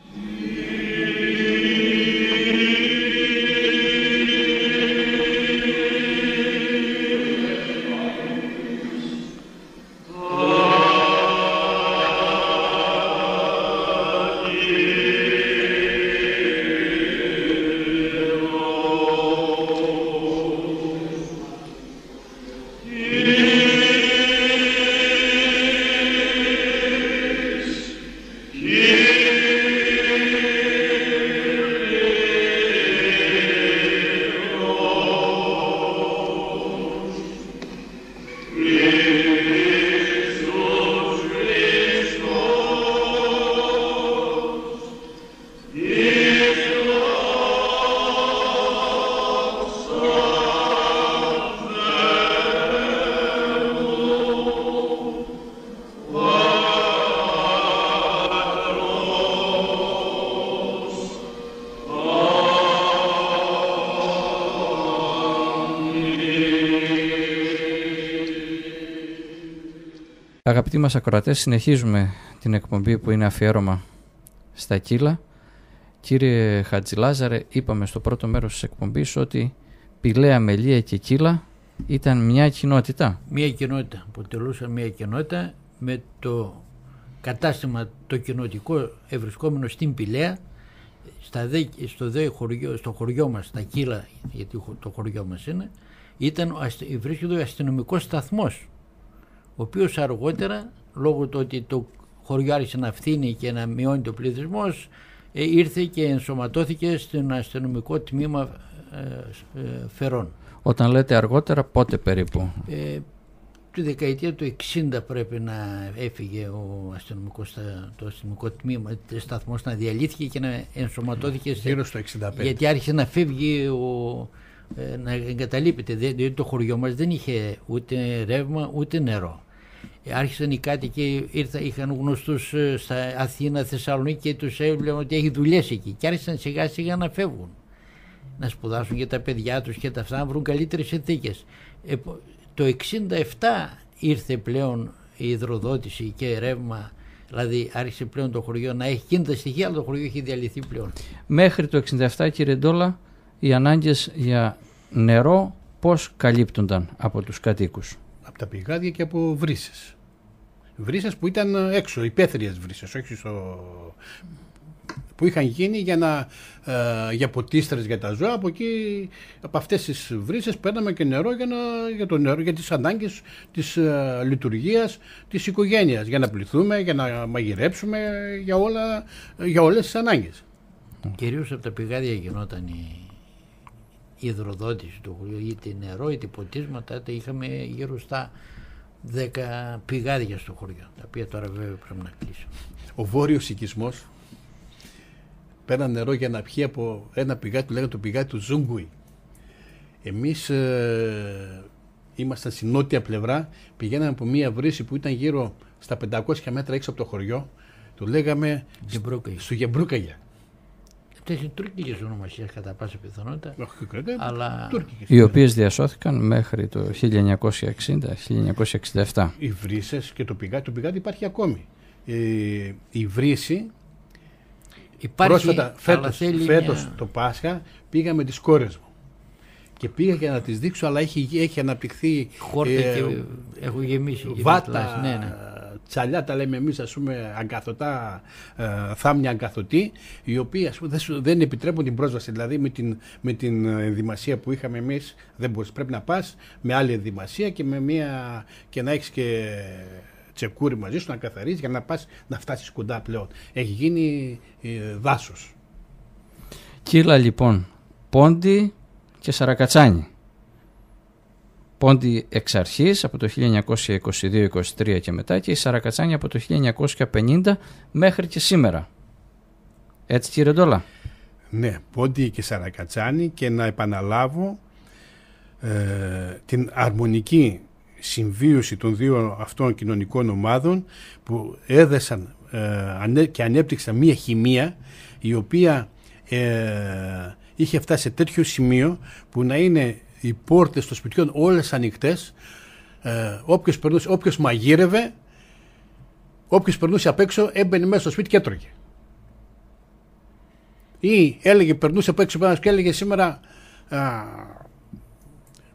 Αγαπητοί μας ακροατές, συνεχίζουμε την εκπομπή που είναι αφιέρωμα στα κύλα. Κύριε Χατζηλάζαρε, είπαμε στο πρώτο μέρος της εκπομπής ότι Πηλαία, Μελία και Κύλα ήταν μια κοινότητα. Μια κοινότητα, αποτελούσαν μια κοινότητα με το κατάστημα το κοινοτικό ευρισκόμενο στην Πηλαία, στα στο, χωριό, στο χωριό μας, στα Κύλα, γιατί το χωριό μας είναι, ήταν, βρίσκεται ο αστυνομικός σταθμός ο οποίος αργότερα λόγω του ότι το χωριό άρχισε να φθήνει και να μειώνει το πληθυσμό, ε, ήρθε και ενσωματώθηκε στον αστυνομικό τμήμα ε, ε, Φερών. Όταν λέτε αργότερα, πότε περίπου? Ε, τη δεκαετία του 60 πρέπει να έφυγε ο αστυνομικός, το αστυνομικό τμήμα, το σταθμός να διαλύθηκε και να ενσωματώθηκε. Γύρω στο 65. Γιατί άρχισε να φεύγει ο, να εγκαταλείπεται, διότι το χωριό μας δεν είχε ούτε ρεύμα ούτε νερό άρχισαν οι κάτοικοι, ήρθα, είχαν γνωστούς ε, στα Αθήνα, Θεσσαλονίκη και τους έβλεπαν ότι έχει δουλειές εκεί και άρχισαν σιγά σιγά να φεύγουν να σπουδάσουν για τα παιδιά τους και τα αυτά να βρουν καλύτερες συνθήκες. το 1967 ήρθε πλέον η υδροδότηση και ρεύμα Δηλαδή άρχισε πλέον το χωριό να έχει κίνητα στοιχεία, αλλά το χωριό έχει διαλυθεί πλέον. Μέχρι το 67 κύριε Ντόλα, οι ανάγκες για νερό πώς καλύπτονταν από τους κατοίκους από τα πηγάδια και από βρύσες. Βρύσες που ήταν έξω, υπαίθριες βρύσες, όχι στο... που είχαν γίνει για, να, ε, για ποτίστρες για τα ζώα. Από, εκεί, από αυτές τις βρύσες παίρναμε και νερό για, να, για, το νερό, για τις ανάγκες της ε, λειτουργίας της οικογένειας. Για να πληθούμε, για να μαγειρέψουμε, για, όλα, ε, για όλες τις ανάγκες. από τα πηγάδια γινόταν η υδροδότηση του χωριού, είτε νερό είτε ποτίσματα, τα είχαμε γύρω στα 10 πηγάδια στο χωριό, τα οποία τώρα βέβαια πρέπει να κλείσουν. Ο βόρειος οικισμός πέραν νερό για να πιει από ένα πηγάδι, του λέγεται το πηγάδι του Ζούγκουι. Εμείς ε, ήμασταν στην νότια πλευρά, πηγαίναμε από μία βρύση που ήταν γύρω στα 500 μέτρα έξω από το χωριό, το λέγαμε στο Γεμπρούκαγια. Αυτές είναι τουρκικές ονομασίες κατά πάσα πιθανότητα. αλλά... Οι οποίες διασώθηκαν μέχρι το 1960-1967. Οι βρύσες και το πηγάδι. Το πηγάδι υπάρχει ακόμη. Ε, η βρύση. Υπάρχει, πρόσφατα, φέτος, το Πάσχα πήγα με τις κόρες μου και πήγα για να τις δείξω αλλά έχει, έχει αναπτυχθεί χόρτα ε, και έχω γεμίσει βάτα, τσαλιά τα λέμε εμείς ας πούμε αγκαθωτά, ε, θάμια αγκαθωτή, οι οποίοι ας πούμε, δεν επιτρέπουν την πρόσβαση. Δηλαδή με την, με την ενδυμασία που είχαμε εμείς δεν μπορείς, πρέπει να πας με άλλη ενδυμασία και, με μια, και να έχεις και τσεκούρι μαζί σου να καθαρίζεις για να πας να φτάσεις κοντά πλέον. Έχει γίνει ε, δάσος. Κύλα λοιπόν, πόντι και σαρακατσάνι. Πόντι εξ αρχής από το 1922-23 και μετά και η Σαρακατσάνη από το 1950 μέχρι και σήμερα. Έτσι κύριε Ντόλα. Ναι, Πόντι και Σαρακατσάνη και να επαναλάβω ε, την αρμονική συμβίωση των δύο αυτών κοινωνικών ομάδων που έδεσαν ε, και ανέπτυξαν μία χημεία η οποία ε, είχε φτάσει σε τέτοιο σημείο που να είναι οι πόρτες των σπιτιών όλες ανοιχτές. Ε, Όποιος όποιος μαγείρευε, όποιος περνούσε απ' έξω έμπαινε μέσα στο σπίτι και έτρωγε. Ή έλεγε, περνούσε απ' έξω και έλεγε σήμερα α,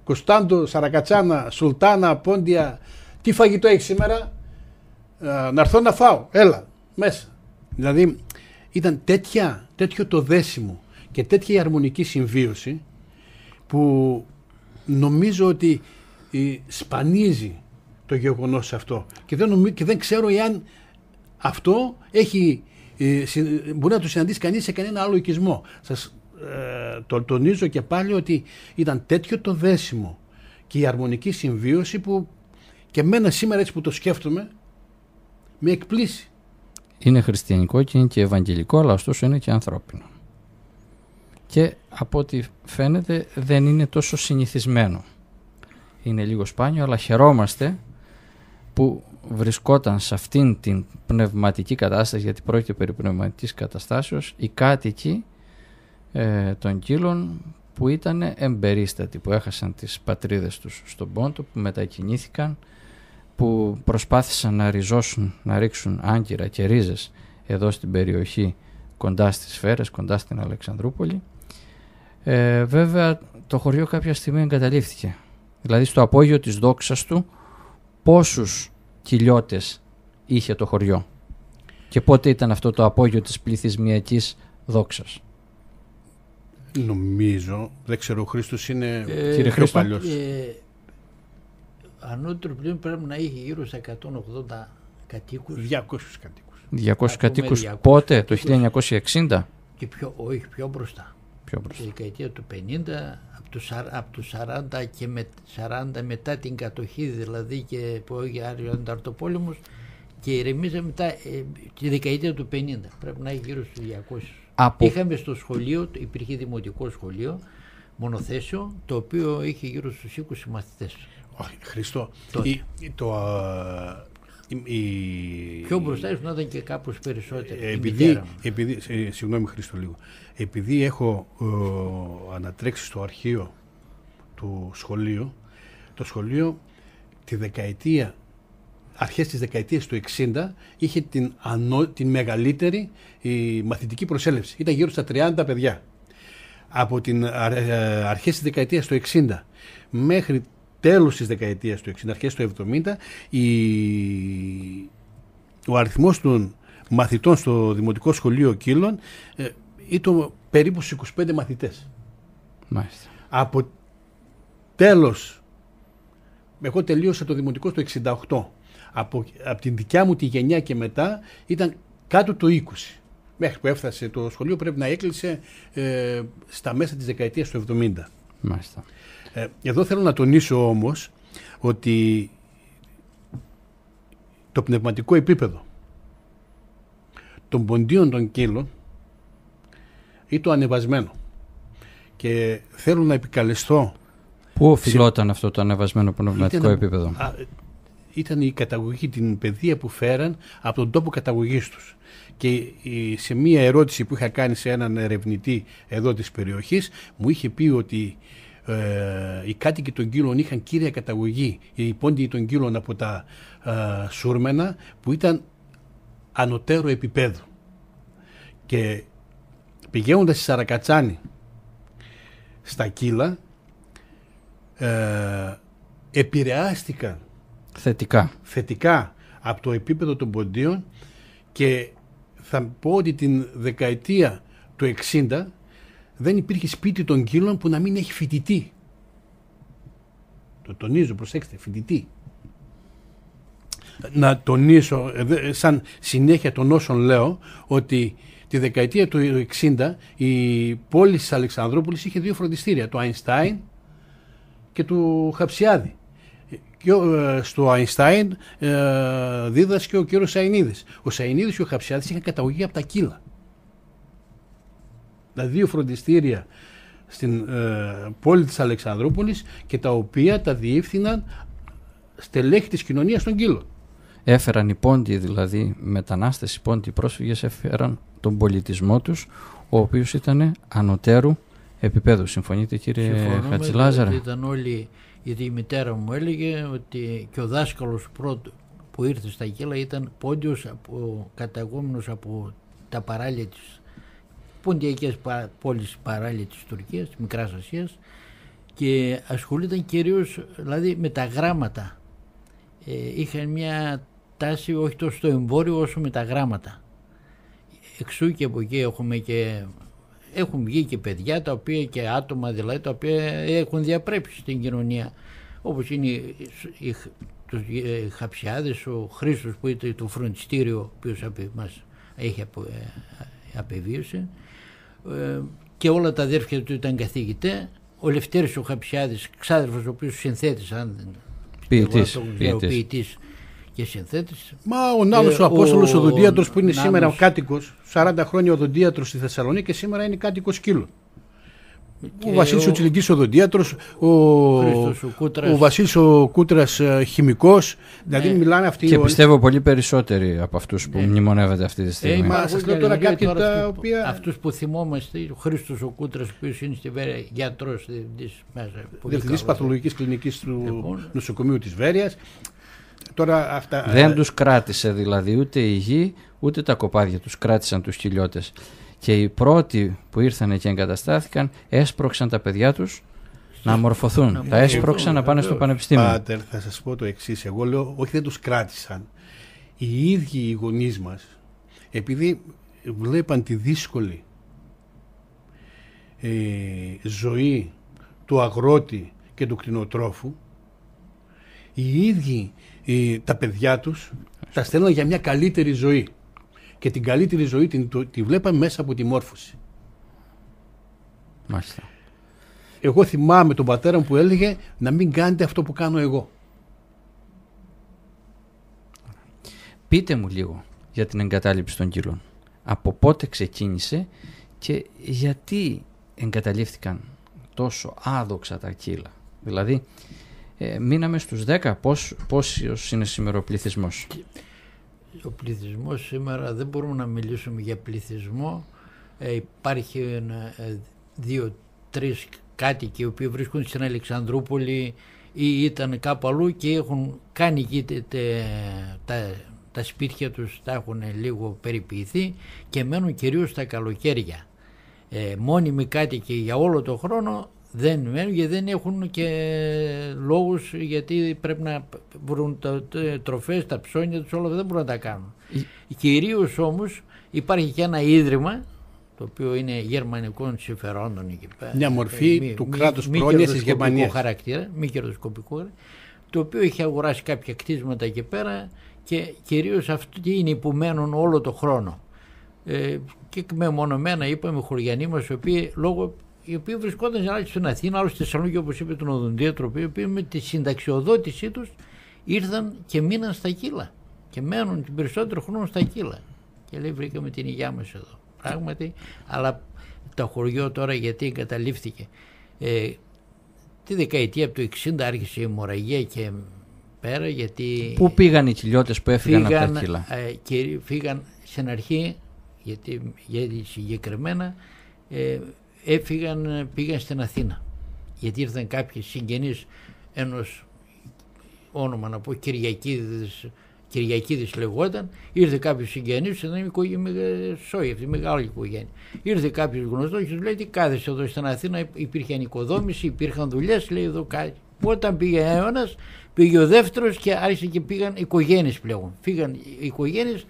Κωνσταντο, Σαρακατσάνα, Σουλτάνα, Πόντια, τι φαγητό έχεις σήμερα, α, να έρθω να φάω, έλα, μέσα. Δηλαδή ήταν τέτοια, τέτοιο το δέσιμο και τέτοια η αρμονική συμβίωση που νομίζω ότι ε, σπανίζει το γεγονός αυτό και δεν, νομίζω, και δεν ξέρω εάν αυτό έχει, ε, μπορεί να το συναντήσει κανείς σε κανένα άλλο οικισμό. Σας ε, το τονίζω και πάλι ότι ήταν τέτοιο το δέσιμο και η αρμονική συμβίωση που και μένα σήμερα έτσι που το σκέφτομαι με εκπλήσει. Είναι χριστιανικό και είναι και ευαγγελικό αλλά ωστόσο είναι και ανθρώπινο και από ό,τι φαίνεται δεν είναι τόσο συνηθισμένο. Είναι λίγο σπάνιο, αλλά χαιρόμαστε που βρισκόταν σε αυτήν την πνευματική κατάσταση, γιατί πρόκειται περί πνευματικής καταστάσεως, οι κάτοικοι ε, των κύλων που ήταν εμπερίστατοι, που έχασαν τις πατρίδες τους στον Πόντο, που μετακινήθηκαν, που προσπάθησαν να ριζώσουν, να ρίξουν άγκυρα και ρίζες εδώ στην περιοχή κοντά στις σφαίρες, κοντά στην Αλεξανδρούπολη ε, βέβαια το χωριό κάποια στιγμή εγκαταλείφθηκε. Δηλαδή στο απόγειο της δόξας του πόσους κοιλιώτες είχε το χωριό και πότε ήταν αυτό το απόγειο της πληθυσμιακής δόξας. Νομίζω, δεν ξέρω, ο Χρήστος είναι ε, κύριε Χρήστο, παλιός. Ε, ανώτερο πλέον πρέπει να είχε γύρω στα 180 κατοίκους. 200 κατοίκους. 200 κατοίκους. Πότε, το 1960. Και πιο, όχι, πιο μπροστά. Πιο Στη δεκαετία του 50, από τους 40 και με, 40 μετά την κατοχή δηλαδή και που έγινε Άριο Ανταρτοπόλεμος και ηρεμίζαμε μετά ε, τη δεκαετία του 50. Πρέπει να έχει γύρω στους 200. Από... Είχαμε στο σχολείο, υπήρχε δημοτικό σχολείο, μονοθέσιο, το οποίο είχε γύρω στους 20 μαθητές. Χριστό, το, η... Πιο μπροστά ήσουν να ήταν και κάπως περισσότερο. Επειδή, επειδή, συγγνώμη Χρήστο λίγο. Επειδή έχω ε, ανατρέξει στο αρχείο του σχολείου, το σχολείο τη δεκαετία αρχές της δεκαετίας του 60 είχε την, μεγαλύτερη μαθητική προσέλευση. Ήταν γύρω στα 30 παιδιά. Από την ε, αρχές της δεκαετίας του 60 μέχρι τέλος της δεκαετίας του 60, αρχές του 70, ο αριθμός των μαθητών στο Δημοτικό Σχολείο Κύλων ε, ήταν περίπου στους 25 μαθητές. Μάλιστα. Από τέλος, εγώ τελείωσα το Δημοτικό στο 68, από, από την δικιά μου τη γενιά και μετά ήταν κάτω το 20. Μέχρι που έφτασε το σχολείο πρέπει να έκλεισε ε, στα μέσα της δεκαετίας του 70. Μάλιστα. Ε, εδώ θέλω να τονίσω όμως ότι το πνευματικό επίπεδο των ποντίων των κύλων ή το ανεβασμένο και θέλω να επικαλεστώ Πού οφειλόταν σε... αυτό το ανεβασμένο πνευματικό ήταν, επίπεδο α, Ήταν η καταγωγή, την παιδεία που οφειλοταν αυτο το ανεβασμενο πνευματικο επιπεδο από τον τόπο καταγωγής τους και σε μία ερώτηση που είχα κάνει σε έναν ερευνητή εδώ της περιοχής μου είχε πει ότι ε, οι κάτοικοι των Κύλων είχαν κύρια καταγωγή, οι πόντιοι των Κύλων από τα ε, Σούρμενα που ήταν ανωτέρω επίπεδο Και πηγαίνοντας στη Σαρακατσάνη στα Κύλα ε, επηρεάστηκαν θετικά. θετικά από το επίπεδο των ποντίων και θα πω ότι την δεκαετία του 60 δεν υπήρχε σπίτι των Κύλων που να μην έχει φοιτητή. Το τονίζω, προσέξτε, φοιτητή. Να τονίσω, ε, ε, σαν συνέχεια των όσων λέω, ότι τη δεκαετία του 60 η πόλη της Αλεξανδρούπολης είχε δύο φροντιστήρια, το Αϊνστάιν και του Χαψιάδη. Και ε, στο Αϊνστάιν δίδασκε ο κύριος Σαϊνίδης. Ο Σαϊνίδης και ο Χαψιάδης είχαν καταγωγή από τα Κύλα τα δύο φροντιστήρια στην ε, πόλη της Αλεξανδρούπολης και τα οποία τα διεύθυναν στελέχη της κοινωνίας των Κύλων. Έφεραν οι πόντιοι δηλαδή, μετανάστες, οι πόντιοι πρόσφυγες έφεραν τον πολιτισμό τους, ο οποίος ήταν ανωτέρου επίπεδου. Συμφωνείτε κύριε Συμφωνούμε Χατζηλάζαρα. Ήταν όλοι, γιατί η μητέρα μου έλεγε ότι και ο δάσκαλος πρώτο που ήρθε στα Κύλα ήταν πόντιος από, καταγόμενος από τα παράλια της ποντιακές πόλεις παράλληλα της Τουρκίας, της Μικράς Ασίας και ασχολούνταν κυρίως δηλαδή, με τα γράμματα. Ε, είχαν μια τάση όχι τόσο στο εμπόριο όσο με τα γράμματα. Εξού και από εκεί έχουμε και έχουν βγει και παιδιά τα οποία και άτομα δηλαδή τα οποία έχουν διαπρέψει στην κοινωνία όπως είναι ε, οι, ο Χρήστος που ήταν το φροντιστήριο ο οποίος μας έχει ε, απεβίωσε ε, και όλα τα αδέρφια του ήταν καθηγητέ. Ο Λευτέρης ο Χαψιάδης, ξάδερφος ο οποίος συνθέτης, αν ποιητής, και συνθέτης. Μα ο άλλο ε, ο Απόστολος ο, ο, που είναι σήμερα κάτοικος, 40 χρόνια οδοντίατρος στη Θεσσαλονίκη και σήμερα είναι κάτοικος Σκύλου. Ο Βασίλης ο, ο ο, ο Βασίλης ο Κούτρας ε, χημικός, δηλαδή ναι. μιλάνε αυτοί Και πιστεύω πολύ περισσότεροι από αυτούς που ναι. μνημονεύεται αυτή τη ε, στιγμή. Ε, τώρα τα οποία... Αυτούς που θυμόμαστε, ο Χρήστος ο Κούτρας, ο οποίος είναι στη Βέρεια γιατρός, διευθυντής μέσα. παθολογικής του λοιπόν. νοσοκομείου της Βέρειας. Τώρα αυτά... Δεν τους κράτησε δηλαδή ούτε η γη, ούτε τα κοπάδια τους κράτησαν τους χιλιώτες και οι πρώτοι που ήρθαν και εγκαταστάθηκαν έσπρωξαν τα παιδιά τους να μορφωθούν. τα έσπρωξαν να πάνε στο πανεπιστήμιο. Πάτερ, θα σας πω το εξής. Εγώ λέω, όχι δεν τους κράτησαν. Οι ίδιοι οι γονείς μας, επειδή βλέπαν τη δύσκολη ε, ζωή του αγρότη και του κτηνοτρόφου, οι ίδιοι ε, τα παιδιά τους τα στέλνουν για μια καλύτερη ζωή και την καλύτερη ζωή την, το, τη βλέπαμε μέσα από τη μόρφωση. Μάλιστα. Εγώ θυμάμαι τον πατέρα μου που έλεγε να μην κάνετε αυτό που κάνω εγώ. Πείτε μου λίγο για την εγκατάλειψη των κύλων. Από πότε ξεκίνησε και γιατί εγκαταλείφθηκαν τόσο άδοξα τα κύλα. Δηλαδή, ε, μείναμε στους 10. Πώς, πόσος είναι σήμερα ο ο πληθυσμός σήμερα δεν μπορούμε να μιλήσουμε για πληθυσμό. Ε, υπάρχει ε, δύο-τρεις κάτοικοι οι οποίοι βρίσκονται στην Αλεξανδρούπολη ή ήταν κάπου αλλού και έχουν κάνει τε, τα, τα σπίτια τους τα έχουν λίγο περιποιηθεί και μένουν κυρίως τα καλοκαίρια. Ε, μόνιμοι κάτοικοι για όλο το χρόνο δεν μένουν γιατί δεν έχουν και λόγους γιατί πρέπει να βρουν τα τροφές, τα ψώνια τους όλα δεν μπορούν να τα κάνουν. Κυρίω Κυρίως όμως υπάρχει και ένα ίδρυμα το οποίο είναι γερμανικών συμφερόντων εκεί πέρα. Μια μορφή ε, του κράτους πρόνοιας της Γερμανίας. Χαρακτήρα, μη κερδοσκοπικό, το οποίο έχει αγοράσει κάποια κτίσματα εκεί πέρα και κυρίως αυτοί είναι που μένουν όλο το χρόνο. Ε, και μεμονωμένα είπαμε χωριανοί μας οι οποίοι λόγω οι οποίοι βρισκόταν στην Αθήνα, άλλοι στη Θεσσαλονίκη, όπως είπε τον Οδοντίατρο, οι οποίοι με τη συνταξιοδότησή τους ήρθαν και μείναν στα κύλα. Και μένουν την περισσότερο χρόνο στα κύλα. Και λέει, βρήκαμε την υγειά μας εδώ. Πράγματι, αλλά το χωριό τώρα γιατί εγκαταλείφθηκε. Ε, τη δεκαετία από το 60 άρχισε η μοραγία και πέρα γιατί... Πού πήγαν οι κοιλιώτες που έφυγαν φύγαν, απο τα κύλα. Ε, φύγαν στην αρχή, γιατί, γιατί συγκεκριμένα ε, έφυγαν, πήγαν στην Αθήνα. Γιατί ήρθαν κάποιοι συγγενείς ενός όνομα να πω Κυριακίδης, Κυριακίδης λεγόταν, ήρθε κάποιος συγγενής, ήταν η Σόι, αυτή μεγάλη οικογένεια. Ήρθε κάποιος γνωστός και τους λέει τι κάθεσαι εδώ στην Αθήνα, υπήρχε ανοικοδόμηση, υπήρχαν δουλειές, λέει εδώ κάτι. Όταν πήγε ένας, πήγε ο δεύτερος και άρχισε και πήγαν οικογένειες πλέον. Φύγαν οι οικογένειες,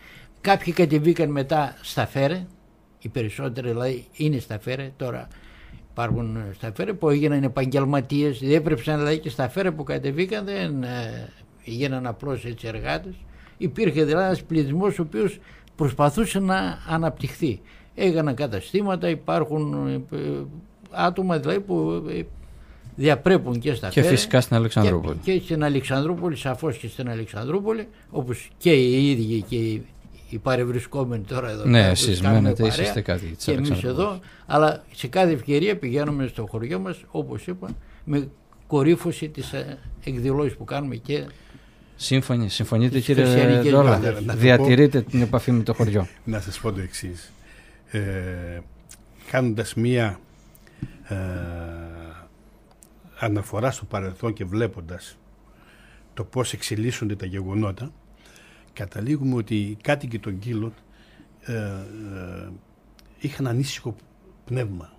κάποιοι κατεβήκαν μετά στα φέρε, οι περισσότεροι δηλαδή είναι στα φέρε τώρα. Υπάρχουν ε, στα φέρε που έγιναν επαγγελματίες, διέπρεψαν δηλαδή και στα φέρε που κατεβήκαν δεν ε, έγιναν απλώς έτσι εργάτες. Υπήρχε δηλαδή ένας πληθυσμός ο οποίος προσπαθούσε να αναπτυχθεί. Έγιναν καταστήματα, υπάρχουν ε, άτομα δηλαδή που διαπρέπουν και στα Και φυσικά στην Αλεξανδρούπολη. Και, και στην Αλεξανδρούπολη, σαφώς και στην Αλεξανδρούπολη, όπως και οι ίδιοι και οι οι παρευρισκόμενοι τώρα εδώ. Ναι, εσεί μένετε, είστε κάτι. Και εμείς εδώ, αλλά σε κάθε ευκαιρία πηγαίνουμε στο χωριό μας, όπως είπα, με κορύφωση της ε, εκδηλώσεις που κάνουμε και. σύμφωνη συμφωνείτε κύριε Ντόλα. Διατηρείτε την επαφή με το χωριό. Να σας πω το εξής. Ε, κάνοντας μία ε, αναφορά στο παρελθόν και βλέποντας το πώς εξελίσσονται τα γεγονότα καταλήγουμε ότι οι κάτοικοι των Κύλων ε, ε, είχαν ανήσυχο πνεύμα.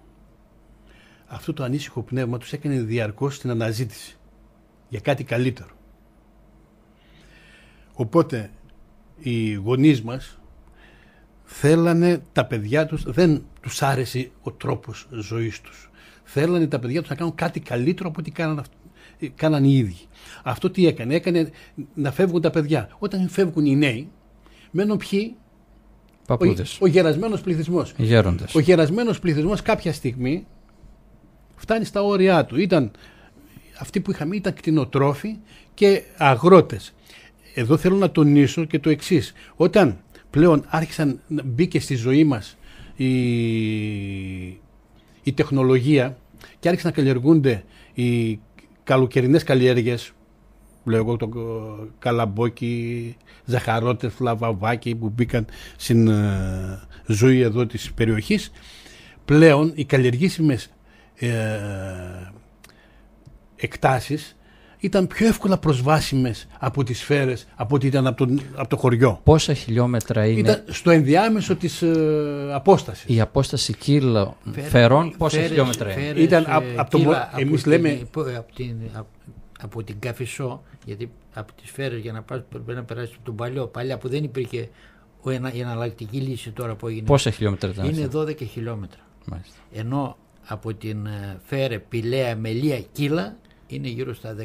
Αυτό το ανήσυχο πνεύμα τους έκανε διαρκώς την αναζήτηση για κάτι καλύτερο. Οπότε οι γονείς μας θέλανε τα παιδιά τους, δεν τους άρεσε ο τρόπος ζωής τους. Θέλανε τα παιδιά τους να κάνουν κάτι καλύτερο από ό,τι κάνανε αυτό. Κάνανε οι ίδιοι. Αυτό τι έκανε, έκανε να φεύγουν τα παιδιά. Όταν φεύγουν οι νέοι, μένουν ποιοι. Ο, ο γερασμένος πληθυσμός. Ο γερασμένος πληθυσμός κάποια στιγμή φτάνει στα όρια του. Ήταν, αυτοί που είχαμε ήταν κτηνοτρόφοι και αγρότες. Εδώ θέλω να τονίσω και το εξής. Όταν πλέον άρχισαν, να μπήκε στη ζωή μας η, η τεχνολογία και άρχισαν να καλλιεργούνται οι καλοκαιρινές καλλιέργειες. Λέω το ε, καλαμπόκι, ζαχαρότες, φλαβαβάκι που μπήκαν στην ε, ζωή εδώ της περιοχής. Πλέον οι καλλιεργήσιμες ε, εκτάσεις ήταν πιο εύκολα προσβάσιμες από τις σφαίρες από ό,τι ήταν από το, από το χωριό. Πόσα χιλιόμετρα είναι. Ήταν στο ενδιάμεσο της ε, απόστασης. Η απόσταση κύλων φερών πόσα χιλιόμετρα είναι. Ήταν από, από το, την, λέμε... Από την, από την Καφισό, γιατί από τις σφαίρες για να πας πρέπει να περάσεις από τον παλιό, παλιά που δεν υπήρχε η εναλλακτική λύση τώρα που έγινε. Πόσα χιλιόμετρα ήταν. Είναι 12 χιλιόμετρα. Μάλιστα. Ενώ από την ε, Φέρε, Πηλαία, Μελία, Κύλα είναι γύρω στα 17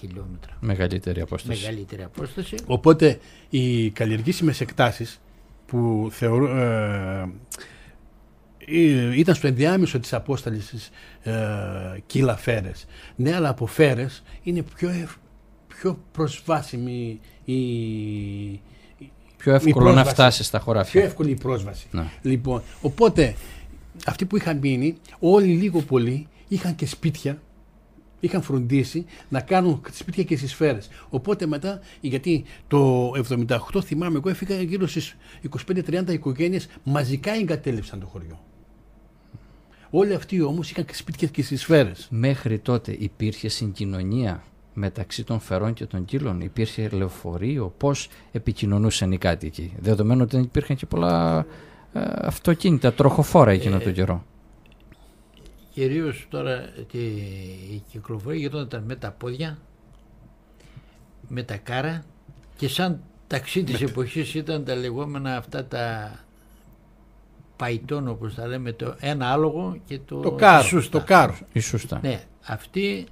χιλιόμετρα. Μεγαλύτερη απόσταση. Μεγαλύτερη απόσταση. Οπότε οι καλλιεργήσιμες εκτάσεις που θεωρούν... Ε, ε, ήταν στο ενδιάμεσο της απόστασης ε, κύλα φέρες. Ναι, αλλά από φέρες είναι πιο, πιο προσβάσιμη η, Πιο εύκολο να φτάσει στα χωράφια. Πιο εύκολη η πρόσβαση. Ναι. Λοιπόν, οπότε αυτοί που είχαν μείνει, όλοι λίγο πολύ είχαν και σπίτια είχαν φροντίσει να κάνουν σπίτια και στι σφαίρες. Οπότε μετά, γιατί το 78 θυμάμαι εγώ έφυγα γύρω στις 25-30 οικογένειες μαζικά εγκατέλειψαν το χωριό. Όλοι αυτοί όμως είχαν σπίτια και στις σφαίρες. Μέχρι τότε υπήρχε συγκοινωνία μεταξύ των φερών και των κύλων. Υπήρχε λεωφορείο. Πώς επικοινωνούσαν οι κάτοικοι, δεδομένου ότι δεν υπήρχαν και πολλά ε, αυτοκίνητα, τροχοφόρα εκείνο ε, τον καιρό κυρίως τώρα η κυκλοφορία γινόταν με τα πόδια, με τα κάρα και σαν ταξί της εποχής ήταν τα λεγόμενα αυτά τα παϊτών όπως τα λέμε το ένα άλογο και το, το κάρο, Το κάρο, η Ναι, αυτή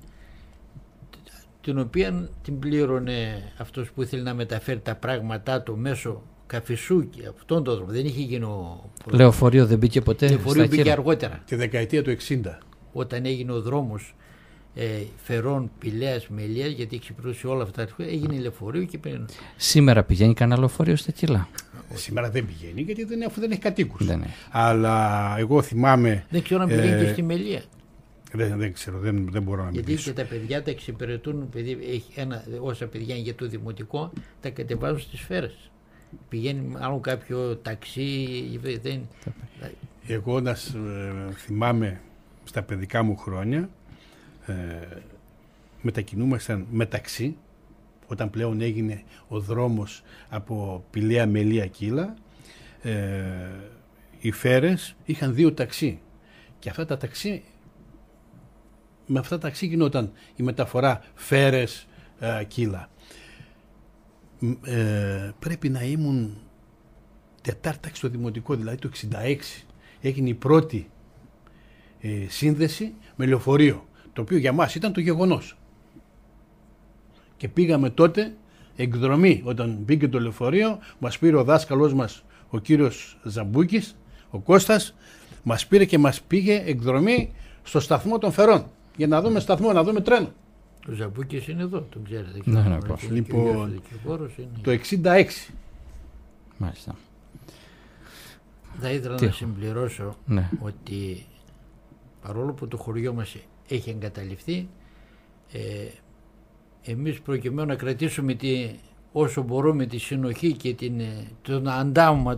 την οποία την πλήρωνε αυτός που ήθελε να μεταφέρει τα πράγματά του μέσω Καφισούκι, αυτόν τον τρόπο. Δεν είχε γίνει ο. Λεωφορείο δεν μπήκε ποτέ. Λεωφορείο μπήκε αργότερα. Τη δεκαετία του 60. Όταν έγινε ο δρόμος ε, Φερών, Πηλέα, Μελία, γιατί εξυπηρετούσε όλα αυτά τα έγινε λεωφορείο και πήγαινε Σήμερα πηγαίνει κανένα λεωφορείο στα κιλά. Ε, σήμερα δεν πηγαίνει γιατί δεν, αφού δεν έχει κατοίκους. Αλλά εγώ θυμάμαι. Δεν ξέρω αν ε, και στη Μελία. Δεν, δεν ξέρω, δεν, δεν μπορώ να μιλήσω. Γιατί και τα παιδιά τα εξυπηρετούν, έχει ένα, όσα παιδιά είναι για το δημοτικό, τα κατεβάζουν στις σφαίρες πηγαίνει άλλο κάποιο ταξί. Δεν... Εγώ να ε, θυμάμαι στα παιδικά μου χρόνια ε, μετακινούμασταν μεταξύ όταν πλέον έγινε ο δρόμος από Πηλαία Μελία Κύλα ε, οι φέρες είχαν δύο ταξί και αυτά τα ταξί με αυτά τα ταξί γινόταν η μεταφορά φέρες ε, Κύλα ε, πρέπει να ήμουν τετάρταξη στο δημοτικό, δηλαδή το 66. Έγινε η πρώτη ε, σύνδεση με λεωφορείο, το οποίο για μας ήταν το γεγονός. Και πήγαμε τότε εκδρομή, όταν μπήκε το λεωφορείο, μας πήρε ο δάσκαλός μας, ο κύριος Ζαμπούκης, ο Κώστας, μας πήρε και μας πήγε εκδρομή στο σταθμό των Φερών, για να δούμε σταθμό, να δούμε τρένο. Ο Ζαμπούκης είναι εδώ, τον ξέρετε. Ναι, ναι, Λοιπόν, το 66. Μάλιστα. Θα ήθελα να συμπληρώσω ναι. ότι παρόλο που το χωριό μας έχει εγκαταληφθεί, ε, εμείς προκειμένου να κρατήσουμε τη, όσο μπορούμε τη συνοχή και την, ε, τον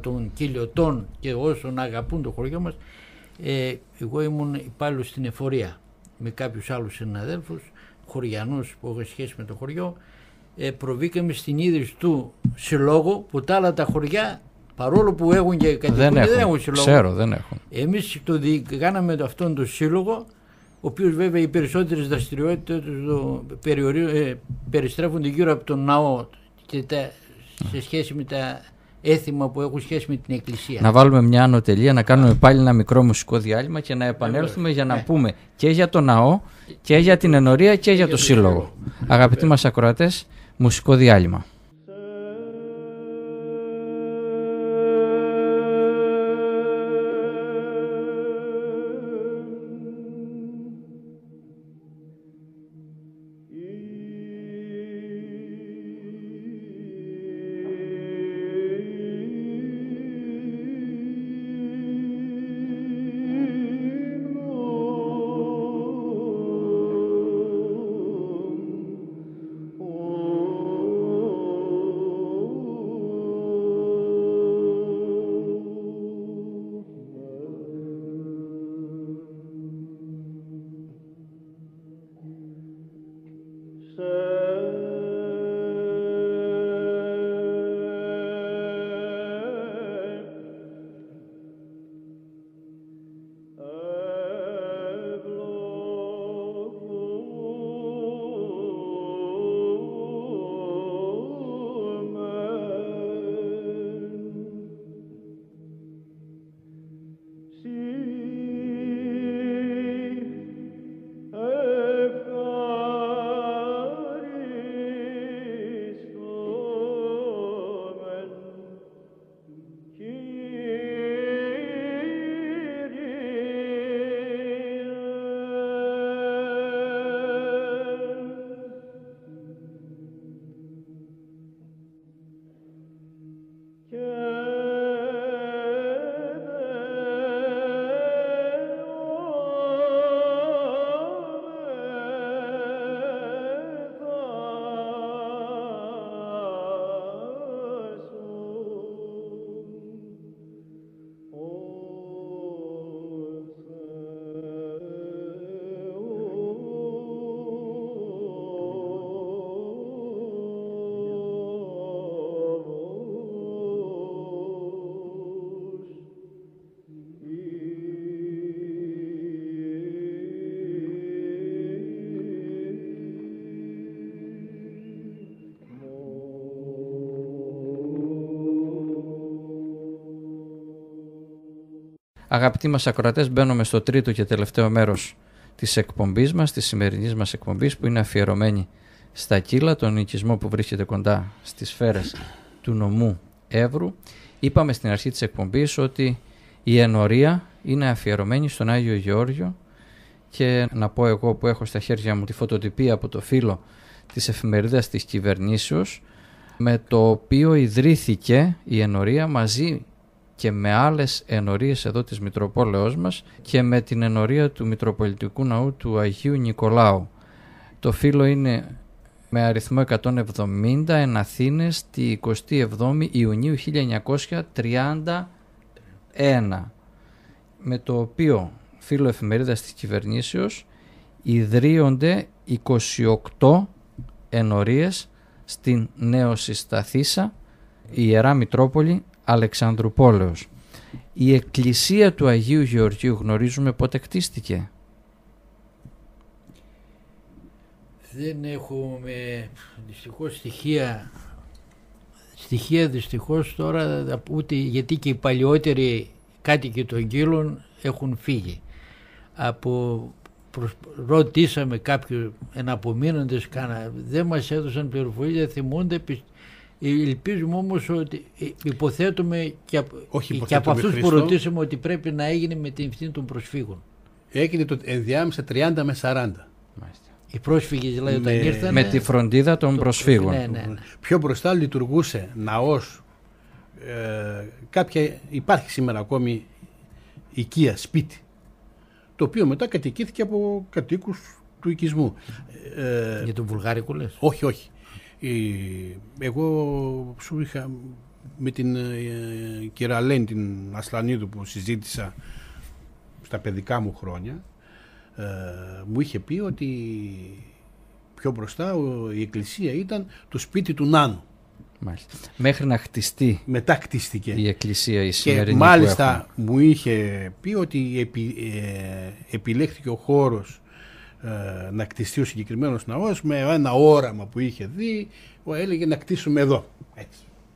των κυλιωτών και όσων αγαπούν το χωριό μας, ε, εγώ ήμουν υπάλληλος στην εφορία με κάποιους άλλους συναδέλφους χωριανούς που έχω σχέση με το χωριό, ε, προβήκαμε στην ίδρυση του συλλόγου που τα άλλα τα χωριά παρόλο που έχουν και κατοικούν δεν, έχουν, δεν έχουν συλλόγο. δεν έχουν. Εμείς το κάναμε αυτόν τον σύλλογο ο οποίος βέβαια οι περισσότερες δραστηριότητες τους ε, περιστρέφονται γύρω από τον ναό και τα, σε σχέση με τα έθιμα που έχουν σχέση με την Εκκλησία. Να βάλουμε μια ανωτελεία, να κάνουμε πάλι ένα μικρό μουσικό διάλειμμα και να επανέλθουμε για να ναι. πούμε και για το ναό και για την ενορία και για το σύλλογο. Αγαπητοί μας ακροατές, μουσικό διάλειμμα. Αγαπητοί μας ακροατές, μπαίνουμε στο τρίτο και τελευταίο μέρος της εκπομπής μας, της σημερινής μας εκπομπής που είναι αφιερωμένη στα Κύλα, τον οικισμό που βρίσκεται κοντά στις σφαίρες του νομού Εύρου. Είπαμε στην αρχή της εκπομπής ότι η ενορία είναι αφιερωμένη στον Άγιο Γεώργιο και να πω εγώ που έχω στα χέρια μου τη φωτοτυπία από το φίλο της εφημερίδας της κυβερνήσεως με το οποίο ιδρύθηκε η ενορία μαζί και με άλλες ενορίες εδώ της Μητροπόλεως μας και με την ενορία του Μητροπολιτικού Ναού του Αγίου Νικολάου. Το φύλλο είναι με αριθμό 170 εν Αθήνες τη 27η Ιουνίου 1931 με το οποίο φύλλο εφημερίδας της κυβερνήσεως ιδρύονται 28 ενορίες στην νέο συσταθήσα Ιερά Μητρόπολη Αλεξανδρουπόλεως. Η εκκλησία του Αγίου Γεωργίου γνωρίζουμε πότε κτίστηκε. Δεν έχουμε δυστυχώς στοιχεία στοιχεία δυστυχώς τώρα ούτε γιατί και οι παλιότεροι κάτοικοι των κύλων έχουν φύγει. Από Ρωτήσαμε κάποιους εναπομείνοντες, κάνα... δεν μας έδωσαν πληροφορίες, θυμούνται, ε, ελπίζουμε όμως ότι ε, υποθέτουμε και, και από αυτούς που ρωτήσαμε ότι πρέπει να έγινε με την ευθύνη των προσφύγων. Έγινε το ενδιάμεσα 30 με 40. Οι πρόσφυγες δηλαδή όταν με, ναι. ήρθαν. Με τη φροντίδα των το, προσφύγων. Ναι, ναι, ναι, Πιο μπροστά λειτουργούσε ναός. Ε, κάποια, υπάρχει σήμερα ακόμη οικία, σπίτι. Το οποίο μετά κατοικήθηκε από κατοίκους του οικισμού. Ε, Για τον Βουλγάρικο λες. Όχι, όχι. Ε, εγώ σου είχα με την ε, Κυραλέν την Ασλανίδου που συζήτησα στα παιδικά μου χρόνια ε, μου είχε πει ότι πιο μπροστά η εκκλησία ήταν το σπίτι του Νάνου. Μάλιστα. Μέχρι να χτιστεί Μετά χτίστηκε. η εκκλησία η σημερινή Και μάλιστα μου είχε πει ότι επι, επιλέχθηκε ο χώρος ε, να κτιστεί ο συγκεκριμένος ναός με ένα όραμα που είχε δει, έλεγε να κτίσουμε εδώ.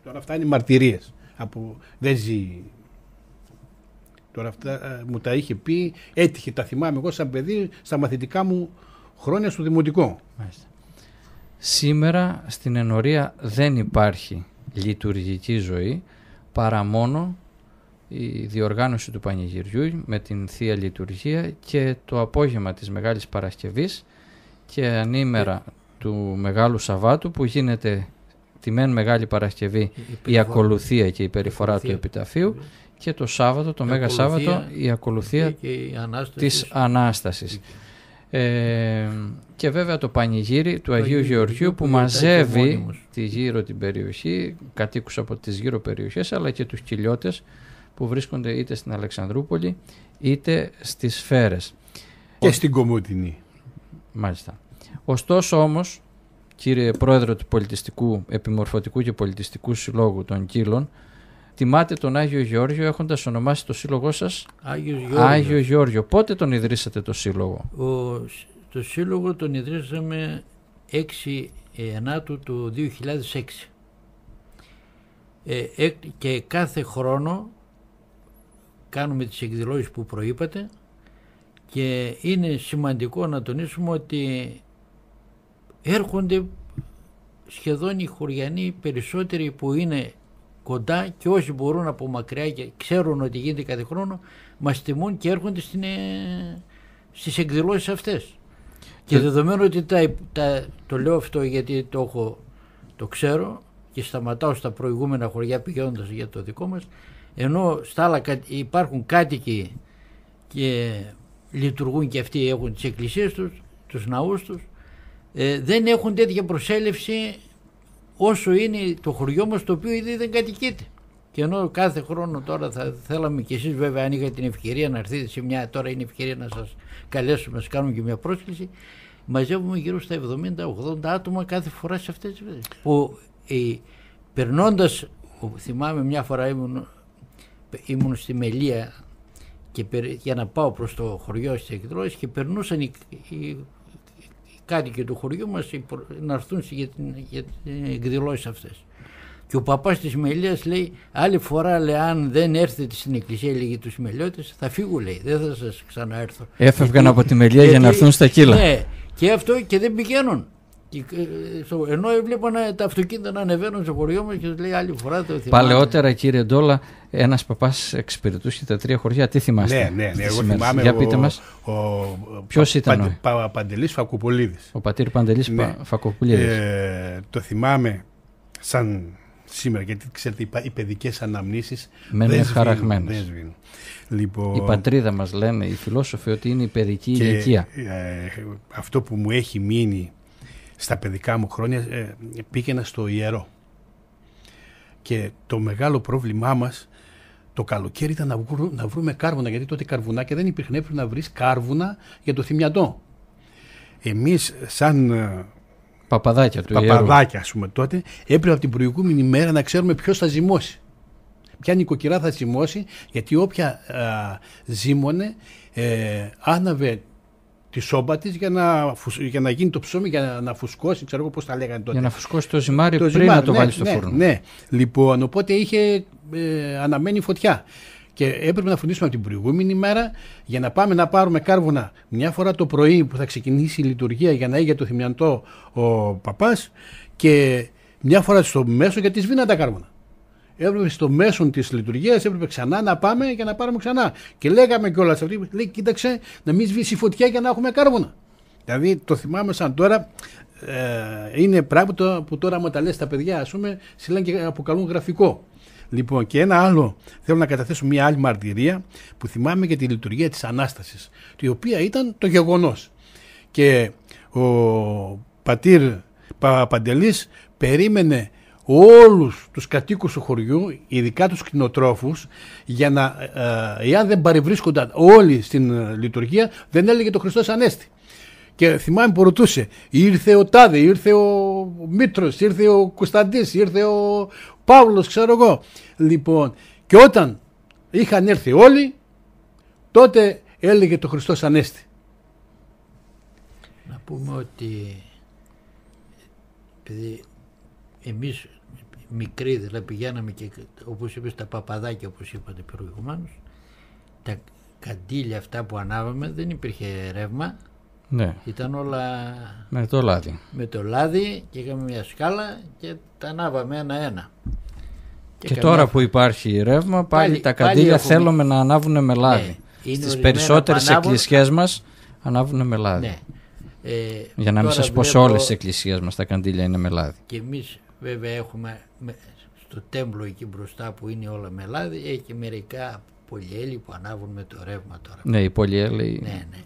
Τώρα αυτά είναι μαρτυρίες. Από... Δεν ζει. Τώρα αυτά ε, μου τα είχε πει, έτυχε, τα θυμάμαι εγώ σαν παιδί στα μαθητικά μου χρόνια στο δημοτικό. Σήμερα στην ενορία δεν υπάρχει λειτουργική ζωή παρά μόνο η διοργάνωση του Πανηγυριού με την Θεία Λειτουργία και το απόγευμα της Μεγάλης Παρασκευής και ανήμερα του Μεγάλου Σαββάτου που γίνεται τη μεν Μεγάλη Παρασκευή η, ακολουθία και η περιφορά του επιταφείου και το Σάββατο, το Μέγα Σάββατο, η ακολουθία και ανάστασης. της Ανάστασης. Ε, και βέβαια το πανηγύρι του Αγίου Γεωργίου που μαζεύει τη γύρω την περιοχή, κατοίκους από τις γύρω περιοχές αλλά και τους κοιλιώτες που βρίσκονται είτε στην Αλεξανδρούπολη είτε στις Φέρες. Και στην Κομωτινή. Μάλιστα. Ωστόσο όμως, κύριε Πρόεδρο του Πολιτιστικού, Επιμορφωτικού και Πολιτιστικού Συλλόγου των Κύλων, τιμάτε τον Άγιο Γεώργιο έχοντας ονομάσει το σύλλογό σας Άγιος Γεώργιο. Άγιο Γεώργιο. Πότε τον ιδρύσατε το σύλλογο? Ο... Το σύλλογο τον ιδρύσαμε 6 Ιανουαρίου του 2006 ε, και κάθε χρόνο κάνουμε τις εκδηλώσεις που προείπατε και είναι σημαντικό να τονίσουμε ότι έρχονται σχεδόν οι χωριανοί περισσότεροι που είναι κοντά και όσοι μπορούν από μακριά και ξέρουν ότι γίνεται κάθε χρόνο μας τιμούν και έρχονται στην, ε, στις εκδηλώσεις αυτές. Και, ε, δεδομένου ότι τα, τα, το λέω αυτό γιατί το, έχω, το ξέρω και σταματάω στα προηγούμενα χωριά πηγαίνοντας για το δικό μας ενώ στα άλλα υπάρχουν κάτοικοι και λειτουργούν και αυτοί έχουν τις εκκλησίες τους, τους ναούς τους, ε, δεν έχουν τέτοια προσέλευση όσο είναι το χωριό μας το οποίο ήδη δεν κατοικείται. Και ενώ κάθε χρόνο τώρα θα θέλαμε και εσείς βέβαια αν είχα την ευκαιρία να έρθετε σε μια, τώρα είναι ευκαιρία να σας καλέσουμε, να σας κάνουμε και μια πρόσκληση, μαζεύουμε γύρω στα 70-80 άτομα κάθε φορά σε αυτές τις που ε, περνώντας, θυμάμαι μια φορά ήμουν ήμουν στη Μελία και για να πάω προς το χωριό στις εκδρόσεις και περνούσαν οι, οι, οι κάτοικοι του χωριού μας να έρθουν για, για την εκδηλώσεις αυτές. Και ο παπάς της Μελίας λέει άλλη φορά λέει, αν δεν έρθετε στην εκκλησία λέγει τους μελιώτες, θα φύγω λέει δεν θα σας ξαναέρθω. Έφευγαν από τη Μελία για να έρθουν στα Κύλα. Ναι και αυτό και δεν πηγαίνουν. Και, ε, ε, ενώ έβλεπα τα αυτοκίνητα να ανεβαίνουν στο χωριό μα και λέει άλλη φορά το θυμάμαι. Παλαιότερα, κύριε Ντόλα, ένας παπάς εξυπηρετούσε τα τρία χωριά. Τι θυμάστε. Ναι, ναι, ναι εγώ θυμάμαι. Για πείτε μα. Ποιο ήταν. Ο πα, πα, Παντελής Φακοπολίδη. Ο πατήρ Παντελής ναι. Ε, το θυμάμαι σαν σήμερα, γιατί ξέρετε, οι παιδικές αναμνήσεις. Μένουν χαραγμένε. Λοιπόν, η πατρίδα μας λένε οι φιλόσοφοι ότι είναι η παιδική ηλικία. Ε, αυτό που μου έχει μείνει στα παιδικά μου χρόνια ε, πήγαινα στο ιερό. Και το μεγάλο πρόβλημά μας το καλοκαίρι ήταν να, βρούμε, να βρούμε κάρβουνα, γιατί τότε καρβουνάκια δεν υπήρχαν, έπρεπε να βρεις κάρβουνα για το θυμιατό. Εμείς σαν ε, παπαδάκια, του παπαδάκια ας πούμε, τότε, έπρεπε από την προηγούμενη μέρα να ξέρουμε ποιος θα ζυμώσει. Ποια νοικοκυρά θα ζυμώσει, γιατί όποια α, ε, ζύμωνε ε, άναβε τη σόμπα της για, να, για να γίνει το ψωμί, για να, φουσκώσει, ξέρω εγώ πώς τα λέγανε τότε. Για να φουσκώσει το ζυμάρι το πριν ζυμάρι, να το ναι, βάλει στο ναι, φούρνο. Ναι, λοιπόν, οπότε είχε ε, αναμένη φωτιά. Και έπρεπε να φροντίσουμε από την προηγούμενη μέρα για να πάμε να πάρουμε κάρβουνα μια φορά το πρωί που θα ξεκινήσει η λειτουργία για να για το θυμιαντό ο παπάς και μια φορά στο μέσο γιατί σβήναν τα κάρβουνα. Έβλεπε στο μέσον της λειτουργίας, έπρεπε ξανά να πάμε και να πάρουμε ξανά. Και λέγαμε κιόλας αυτή, λέει, κοίταξε να μην σβήσει φωτιά και να έχουμε κάρβουνα. Δηλαδή το θυμάμαι σαν τώρα, ε, είναι πράγματα που τώρα άμα τα λες τα παιδιά ας πούμε, συλλάνε και αποκαλούν γραφικό. Λοιπόν, και ένα άλλο, θέλω να καταθέσω μια άλλη μαρτυρία που θυμάμαι για τη λειτουργία της Ανάστασης, η οποία ήταν το γεγονός. Και ο πατήρ Παπαντελής περίμενε όλους τους κατοίκους του χωριού, ειδικά τους κοινοτρόφους για να, ε, ε, εάν δεν παρευρίσκονταν όλοι στην ε, λειτουργία, δεν έλεγε το Χριστός Ανέστη. Και θυμάμαι που ρωτούσε, ήρθε ο Τάδε, ήρθε ο Μήτρος, ήρθε ο Κωνσταντής, ήρθε ο Παύλος, ξέρω εγώ. Λοιπόν, και όταν είχαν έρθει όλοι, τότε έλεγε το Χριστός Ανέστη. Να πούμε ότι επειδή εμείς μικρή δηλαδή πηγαίναμε και όπως είπες τα παπαδάκια όπως είπατε προηγουμένως, τα καντήλια αυτά που ανάβαμε δεν υπήρχε ρεύμα. Ναι. Ήταν όλα με το λάδι. Με το λάδι και είχαμε μια σκάλα και τα ανάβαμε ένα-ένα. Και, και τώρα που υπάρχει ρεύμα πάλι, πάλι τα καντήλια έχουμε... θέλουμε να ανάβουν με ναι, λάδι. Ναι, Στις περισσότερες ανάβουν... εκκλησίες μας ανάβουν με λάδι. Ναι. Ε, Για να μην σας πω σε όλε όλες τις εκκλησίες μας τα καντήλια είναι με λάδι. Και εμείς βέβαια έχουμε στο τέμπλο εκεί μπροστά που είναι όλα με έχει και μερικά πολυέλη που ανάβουν με το ρεύμα τώρα. Ναι, οι πολυέλη ναι, ναι.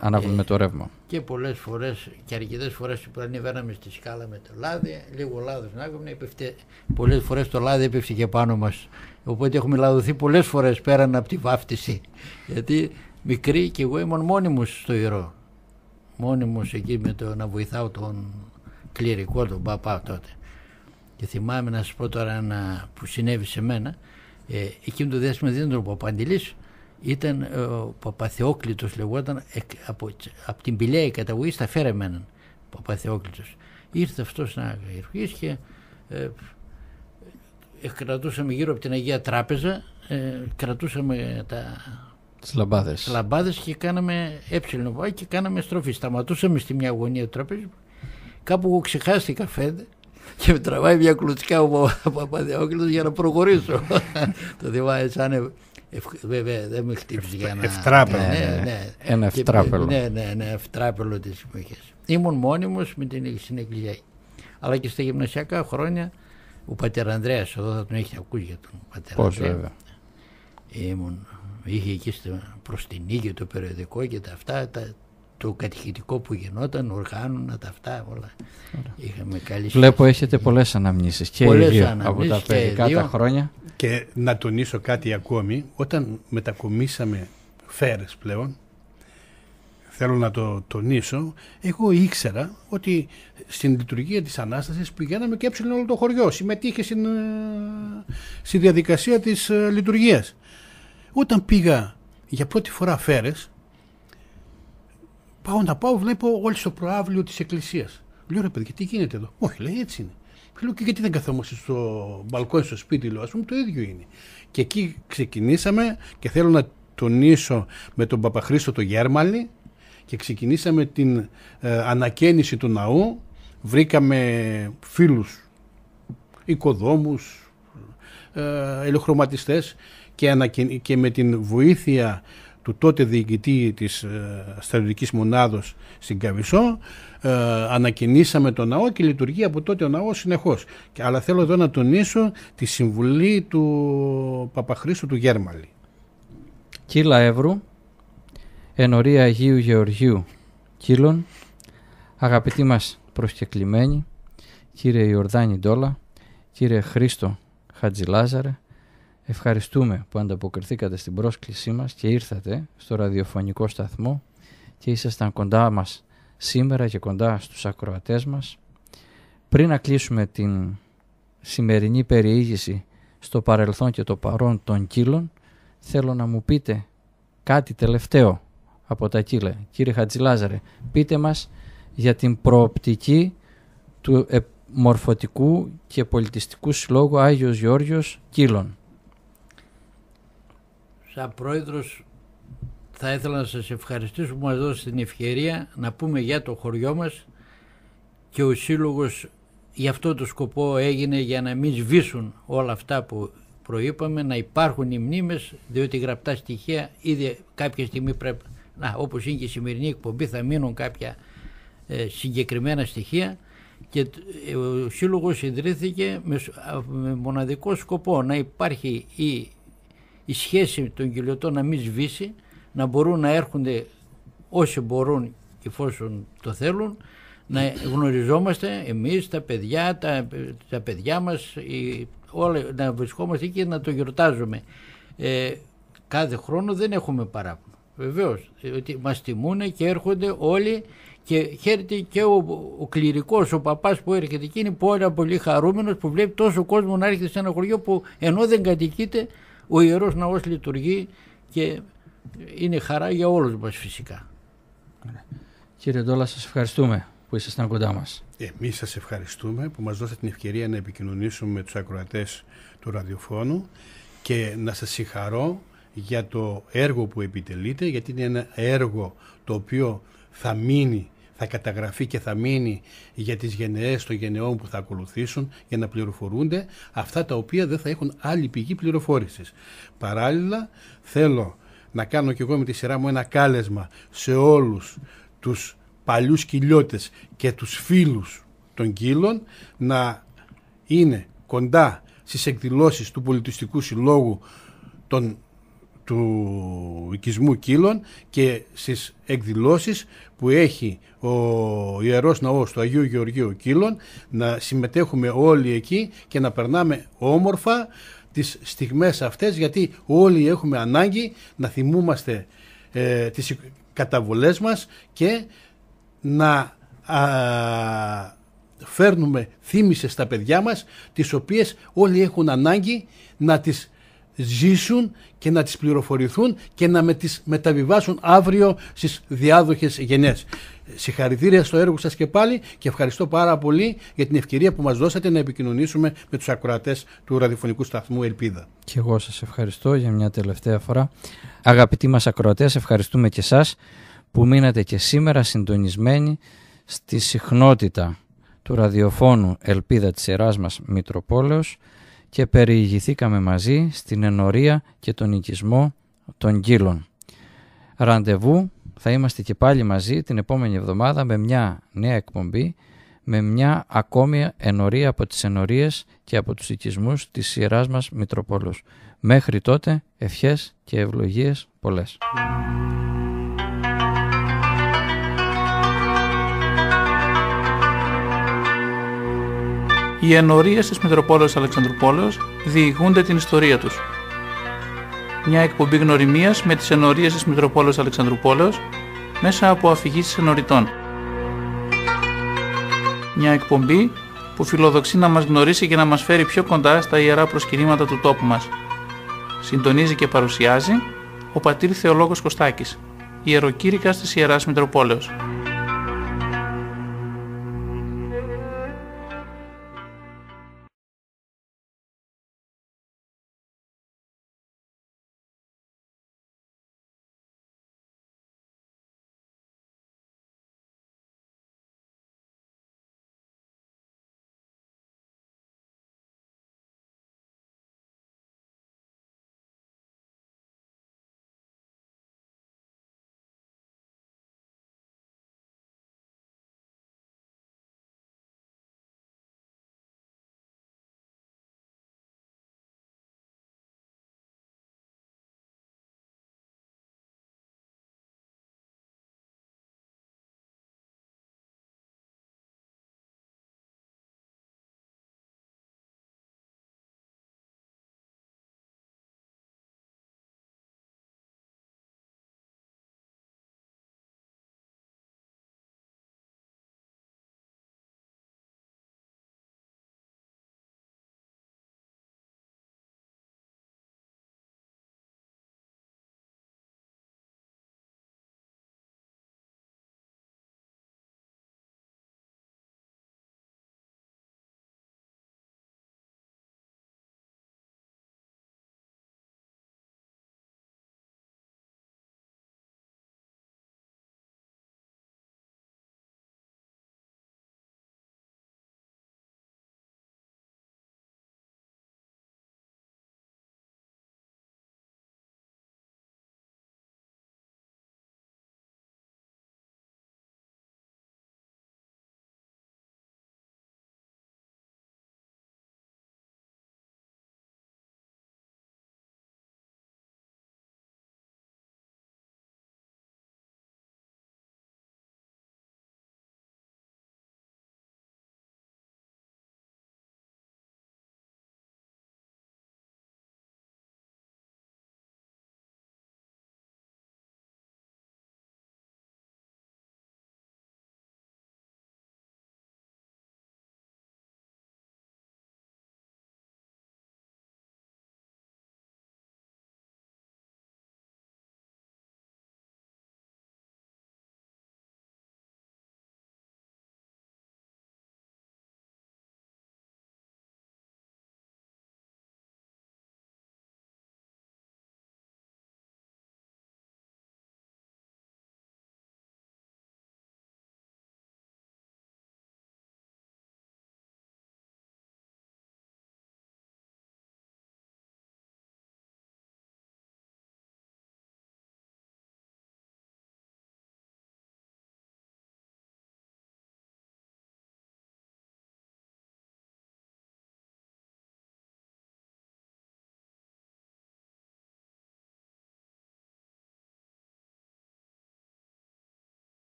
ανάβουν με το ε, ρεύμα. Και πολλές φορές και αρκετές φορές που ανεβαίναμε στη σκάλα με το λάδι, λίγο λάδι να έχουμε, έπεφτε, πολλές φορές το λάδι έπεφτε και πάνω μας. Οπότε έχουμε λαδωθεί πολλές φορές πέραν από τη βάφτιση. Γιατί μικρή και εγώ ήμουν μόνιμος στο ιερό. Μόνιμος εκεί με το να βοηθάω τον κληρικό, τον παπά τότε. Και θυμάμαι να σα πω τώρα ένα, που συνέβη σε μένα, ε, εκείνο το διάστημα δεν ήταν ο Παπαντελής, ήταν ε, ο Παπαθεόκλητος, λεγόταν από, από την Πηλαία η καταγωγή στα μέναν έναν Παπαθεόκλητος. Ήρθε αυτός να γυρίσει και ε, κρατούσαμε γύρω από την Αγία Τράπεζα, ε, κρατούσαμε τα λαμπάδες. λαμπάδες και κάναμε έψιλον και κάναμε στροφή. Σταματούσαμε στη μια γωνία του Κάπου εγώ ξεχάστηκα φέντε και με τραβάει μια κλουτσιά ο Παπαδιόκλητο για να προχωρήσω. το θυμάμαι σαν. Βέβαια, δεν με χτύπησε για να. Ευτράπελο. Ναι, ναι. ναι. Ένα ευτράπελο. Ναι, ναι, ναι, ευτράπελο της εποχή. Ήμουν μόνιμος με την εκκλησία. Αλλά και στα γυμνασιακά χρόνια ο πατέρας Ανδρέας, εδώ θα τον έχει ακούσει για τον πατέρας Ανδρέα. Ανδρέα. βέβαια. Ήμουν, είχε εκεί προς την ίδια το περιοδικό και τα αυτά, τα, το κατηχητικό που γινόταν, οργάνωνα, τα αυτά όλα. Είχαμε καλή Βλέπω έχετε πολλές αναμνήσεις και πολλές από τα παιδικά τα χρόνια. Και να τονίσω κάτι ακόμη, όταν μετακομίσαμε φέρες πλέον, θέλω να το τονίσω, εγώ ήξερα ότι στην λειτουργία της Ανάστασης πηγαίναμε και έψιλε όλο το χωριό, συμμετείχε στην, ε, στη διαδικασία της ε, λειτουργίας. Όταν πήγα για πρώτη φορά φέρες, Πάω να πάω, βλέπω όλη στο προάβλιο της εκκλησίας. Λέω ρε παιδί, τι γίνεται εδώ. Όχι, λέει έτσι είναι. Λέω και γιατί δεν καθόμαστε στο μπαλκόνι, στο σπίτι, λέω, ας πούμε το ίδιο είναι. Και εκεί ξεκινήσαμε και θέλω να τονίσω με τον Παπαχρήστο το Γέρμαλι και ξεκινήσαμε την ε, ανακαίνιση του ναού. Βρήκαμε φίλους, οικοδόμους, ε, και, και με την βοήθεια του τότε διοικητή της ε, στρατιωτικής μονάδος στην Καβισό ε, ανακοινήσαμε τον ναό και λειτουργεί από τότε ο ναός συνεχώς. Αλλά θέλω εδώ να τονίσω τη συμβουλή του Παπαχρήστου του Γέρμαλη. Κύλα Εύρου, ενορία Αγίου Γεωργίου Κύλων, αγαπητοί μας προσκεκλημένοι, κύριε Ιορδάνη Ντόλα, κύριε Χρήστο Χατζηλάζαρε, Ευχαριστούμε που ανταποκριθήκατε στην πρόσκλησή μας και ήρθατε στο ραδιοφωνικό σταθμό και ήσασταν κοντά μας σήμερα και κοντά στους ακροατές μας. Πριν να κλείσουμε την σημερινή περιήγηση στο παρελθόν και το παρόν των κύλων, θέλω να μου πείτε κάτι τελευταίο από τα κύλα. Κύριε Χατζηλάζαρε, πείτε μας για την προοπτική του ε, μορφωτικού και πολιτιστικού συλλόγου Άγιος Γεώργιος Κύλων σαν πρόεδρος θα ήθελα να σας ευχαριστήσω που μας δώσετε την ευκαιρία να πούμε για το χωριό μας και ο Σύλλογος για αυτό το σκοπό έγινε για να μην σβήσουν όλα αυτά που προείπαμε, να υπάρχουν οι μνήμες διότι γραπτά στοιχεία ήδη κάποια στιγμή πρέπει να όπως είναι και η σημερινή εκπομπή θα μείνουν κάποια ε, συγκεκριμένα στοιχεία και ε, ο Σύλλογος ιδρύθηκε με μοναδικό σκοπό να υπάρχει η η σχέση των κοιλιωτών να μην σβήσει, να μπορούν να έρχονται όσοι μπορούν και εφόσον το θέλουν, να γνωριζόμαστε εμείς, τα παιδιά, τα, τα παιδιά μας, οι, όλα, να βρισκόμαστε και να το γιορτάζουμε. Ε, κάθε χρόνο δεν έχουμε παράπονο. Βεβαίως, ότι μας τιμούν και έρχονται όλοι και χαίρεται και ο, ο κληρικός, ο παπάς που έρχεται και είναι πολύ πολύ χαρούμενος που βλέπει τόσο κόσμο να έρχεται σε ένα χωριό που ενώ δεν κατοικείται ο Ιερός Ναός λειτουργεί και είναι χαρά για όλους μας φυσικά. Ναι. Κύριε Ντόλα, σας ευχαριστούμε που ήσασταν κοντά μας. Εμείς σας ευχαριστούμε που μας δώσατε την ευκαιρία να επικοινωνήσουμε με τους ακροατές του ραδιοφώνου και να σας συγχαρώ για το έργο που επιτελείτε, γιατί είναι ένα έργο το οποίο θα μείνει θα καταγραφεί και θα μείνει για τις γενναίες των γενναιών που θα ακολουθήσουν για να πληροφορούνται αυτά τα οποία δεν θα έχουν άλλη πηγή πληροφόρησης. Παράλληλα θέλω να κάνω και εγώ με τη σειρά μου ένα κάλεσμα σε όλους τους παλιούς κοιλιώτες και τους φίλους των κύλων να είναι κοντά στις εκδηλώσεις του Πολιτιστικού Συλλόγου των του οικισμού Κύλων και στις εκδηλώσεις που έχει ο Ιερός Ναός του Αγίου Γεωργίου Κύλων να συμμετέχουμε όλοι εκεί και να περνάμε όμορφα τις στιγμές αυτές γιατί όλοι έχουμε ανάγκη να θυμούμαστε ε, τις καταβολές μας και να φέρνουμε θύμισε στα παιδιά μας τις οποίες όλοι έχουν ανάγκη να τις ζήσουν και να τις πληροφορηθούν και να με τις μεταβιβάσουν αύριο στις διάδοχες γενιές. Συγχαρητήρια στο έργο σας και πάλι και ευχαριστώ πάρα πολύ για την ευκαιρία που μας δώσατε να επικοινωνήσουμε με τους ακροατές του ραδιοφωνικού σταθμού Ελπίδα. Και εγώ σας ευχαριστώ για μια τελευταία φορά. Αγαπητοί μας ακροατές, ευχαριστούμε και εσάς που μείνατε και σήμερα συντονισμένοι στη συχνότητα του ραδιοφώνου Ελπίδα της μας Μητροπόλεως και περιηγηθήκαμε μαζί στην ενορία και τον οικισμό των Γκύλων. Ραντεβού θα είμαστε και πάλι μαζί την επόμενη εβδομάδα με μια νέα εκπομπή, με μια ακόμη ενορία από τις ενορίες και από τους οικισμούς της Ιεράς μας Μητροπόλους. Μέχρι τότε ευχές και ευλογίες πολλές. οι ενορίες της Μητροπόλεως Αλεξανδρουπόλεως διηγούνται την ιστορία τους. Μια εκπομπή γνωριμίας με τις ενορίες της Μητροπόλεως Αλεξανδρουπόλεως μέσα από αφηγήσεις ενωριτών. Μια εκπομπή που φιλοδοξεί να μας γνωρίσει και να μας φέρει πιο κοντά στα ιερά προσκυνήματα του τόπου μας. Συντονίζει και παρουσιάζει ο πατήρ Θεολόγος Κωστάκης, ιεροκήρυκας της Ιεράς Μητροπόλεως.